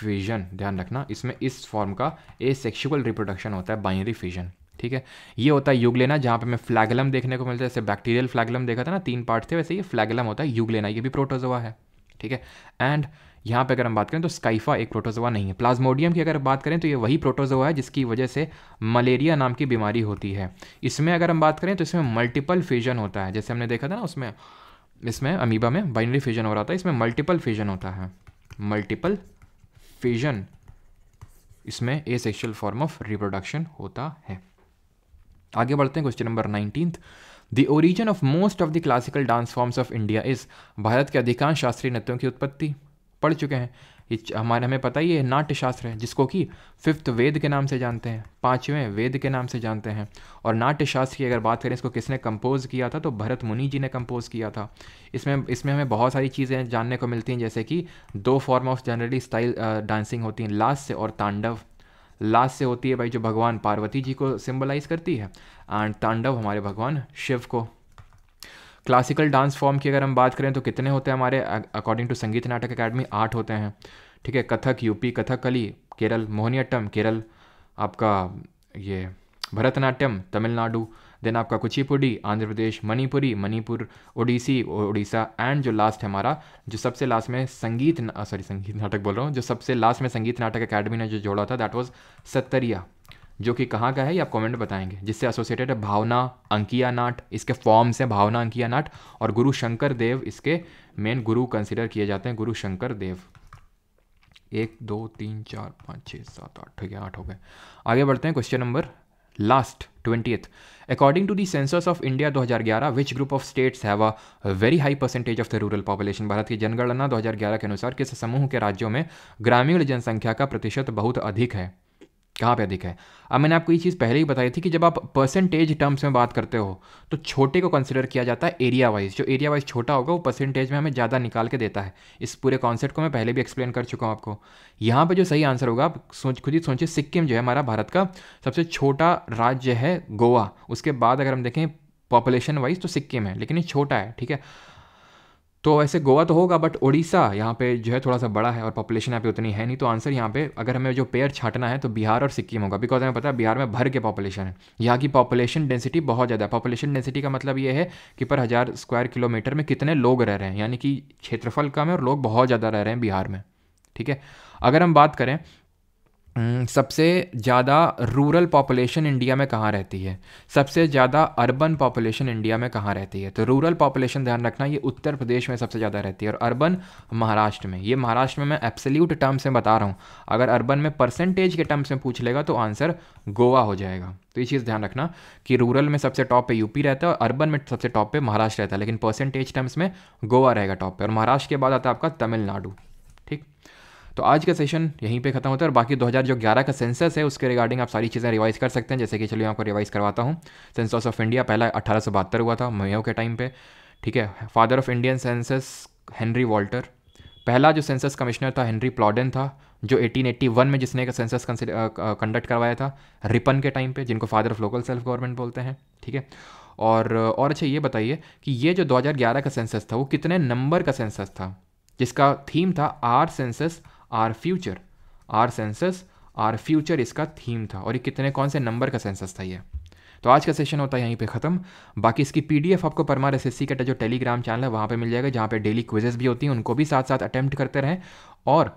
फ्यूजन ध्यान रखना इसमें इस फॉर्म का ए सेक्शुअल रिप्रोडक्शन होता है बाइनरी फिजन ठीक है ये होता है युगलेना जहाँ पे हमें फ्लैगलम देखने को मिलता है जैसे बैक्टीरियल फ्लैगलम देखा था ना तीन पार्ट थे वैसे ये फ्लैगलम होता है युगलेना ये भी प्रोटोजोवा है ठीक है एंड यहाँ पे अगर हम बात करें तो स्काइफा एक प्रोटोजोवा नहीं है प्लाज्मोडियम की अगर बात करें तो ये वही प्रोटोजोवा है जिसकी वजह से मलेरिया नाम की बीमारी होती है इसमें अगर हम बात करें तो इसमें मल्टीपल फ्यूजन होता है जैसे हमने देखा था ना उसमें इसमें अमीबा में बाइनरी फ्यूजन हो रहा था इसमें मल्टीपल फ्यूजन होता है मल्टीपल फ्यूजन इसमें asexual form of reproduction होता है आगे बढ़ते हैं question number nineteen the origin of most of the classical dance forms of India is Bharat के अधिकांश शास्त्रीय नृत्यों की उत्पत्ति पढ़ चुके हैं ये हमारे हमें पता ही है नाट्यशास्त्र है जिसको कि फिफ्थ वेद के नाम से जानते हैं पाँचवें वेद के नाम से जानते हैं और नाट्यशास्त्र की अगर बात करें इसको किसने कंपोज़ किया था तो भरत मुनि जी ने कंपोज़ किया था इसमें इसमें हमें बहुत सारी चीज़ें जानने को मिलती हैं जैसे कि दो form of generally style dancing होती हैं लास्ट से और तांडव लास्ट से होती है भाई जो भगवान पार्वती जी को सिम्बलाइज करती है एंड तांडव हमारे भगवान शिव को क्लासिकल डांस फॉर्म की अगर हम बात करें तो कितने होते हैं हमारे अकॉर्डिंग टू संगीत नाटक अकेडमी आठ होते हैं ठीक है कथक यूपी कथक कली केरल मोहनीअट्टम केरल आपका ये भरतनाट्यम तमिलनाडु देन आपका कुचिपुड़ी आंध्र प्रदेश मणिपुरी मणिपुर ओडिसी ओडिशा एंड जो लास्ट है हमारा जो सबसे लास्ट में संगीत सॉरी संगीत नाटक बोल रहा हूँ जो सबसे लास्ट में संगीत नाटक अकेडमी ने जो जोड़ा था दैट वॉज सत्तरिया जो कि कहाँ का है ये आप कमेंट बताएंगे जिससे एसोसिएटेड है भावना अंकिया नाट इसके फॉर्म्स हैं भावना अंकिया नाट और गुरु शंकर देव इसके मेन गुरु कंसिडर किए जाते हैं गुरु शंकर देव एक दो तीन चार पाँच छः सात आठ गया आठ हो गए आगे बढ़ते हैं question number last twentieth according to of India of हजार 2011 which group of states have a very high percentage of the rural population Bharat की जनगणना 2011 के अनुसार किस समूह के राज्यों में ग्रामीण जनसंख्या का प्रतिशत बहुत अधिक है कहाँ पे अधिक है अब मैंने आपको ये चीज़ पहले ही बताई थी कि जब आप परसेंटेज टर्म्स में बात करते हो तो छोटे को कंसिडर किया जाता है एरिया वाइज जो एरिया वाइज छोटा होगा वो परसेंटेज में हमें ज़्यादा निकाल के देता है इस पूरे कॉन्सेप्ट को मैं पहले भी एक्सप्लेन कर चुका हूँ आपको यहाँ पर जो सही आंसर होगा आप सोच खुद ही सोचिए सिक्किम जो है हमारा भारत का सबसे छोटा राज्य है गोवा उसके बाद अगर हम देखें पॉपुलेशन वाइज तो सिक्किम है लेकिन ये छोटा है ठीक है तो ऐसे गोवा तो होगा बट उड़ीसा यहाँ पे जो है थोड़ा सा बड़ा है और पॉपुलेशन यहाँ पे उतनी है नहीं तो आंसर यहाँ पे अगर हमें जो पेयर छाटना है तो बिहार और सिक्किम होगा बिकॉज हमें पता है बिहार में भर के पॉपुलेशन है यहाँ की पॉपुलेशन डेंसिटी बहुत ज़्यादा है पॉपुलेशन डेंसिटी का मतलब ये है कि पर हज़ार स्क्वायर किलोमीटर में कितने लोग रह रहे हैं यानी कि क्षेत्रफल कम है और लोग बहुत ज़्यादा रह रहे हैं बिहार में ठीक है अगर हम बात करें हम्म, सबसे ज़्यादा रूरल पॉपुलेशन इंडिया में कहाँ रहती है सबसे ज़्यादा अर्बन पॉपुलेशन इंडिया में कहाँ रहती है तो रूरल पॉपुलेशन ध्यान रखना ये उत्तर प्रदेश में सबसे ज़्यादा रहती है और अर्बन महाराष्ट्र में ये महाराष्ट्र में मैं एब्सल्यूट टर्म्स में बता रहा हूँ अगर अर्बन में परसेंटेज के टर्म्स में पूछ लेगा तो आंसर गोवा हो जाएगा तो ये चीज़ ध्यान रखना कि रूरल में सबसे टॉप पे यूपी रहता है और अर्बन में सबसे टॉप पे महाराष्ट्र रहता है लेकिन परसेंटेज टर्म्स में गोवा रहेगा टॉप पे और महाराष्ट्र के बाद आता है आपका तमिलनाडु तो आज का सेशन यहीं पे खत्म होता है और बाकी 2011 का सेंसस है उसके रिगार्डिंग आप सारी चीज़ें रिवाइज कर सकते हैं जैसे कि चलिए आपको रिवाइज करवाता हूँ सेंसस ऑफ इंडिया पहला अठारह हुआ था मेयो के टाइम पे ठीक है father of Indian census Henry Walter पहला जो सेंसस कमिश्नर था हेनरी प्लॉडन था जो 1881 में जिसने का सेंसस कंडक्ट करवाया था रिपन के टाइम पे जिनको father of local self government बोलते हैं ठीक है और और अच्छा ये बताइए कि ये जो 2011 का सेंसस था वो कितने नंबर का सेंसस था जिसका थीम था our census our future our census our future इसका थीम था और ये कितने कौन से नंबर का सेंसस था ये तो आज का सेशन होता है यहीं पे ख़त्म बाकी इसकी पीडीएफ आपको परमार एस सी का जो टेलीग्राम चैनल है वहाँ पे मिल जाएगा जहाँ पे डेली क्विजेस भी होती हैं उनको भी साथ साथ अटैम्प्ट करते रहें और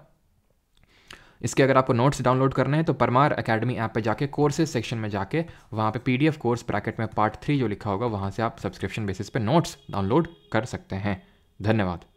इसके अगर आपको नोट्स डाउनलोड करने हैं तो परमार अकेडमी ऐप पे जाके कोर्सेज सेक्शन में जाके वहाँ पे पीडीएफ कोर्स ब्रैकेट में पार्ट थ्री जो लिखा होगा वहाँ से आप सब्सक्रिप्शन बेसिस पे नोट्स डाउनलोड कर सकते हैं धन्यवाद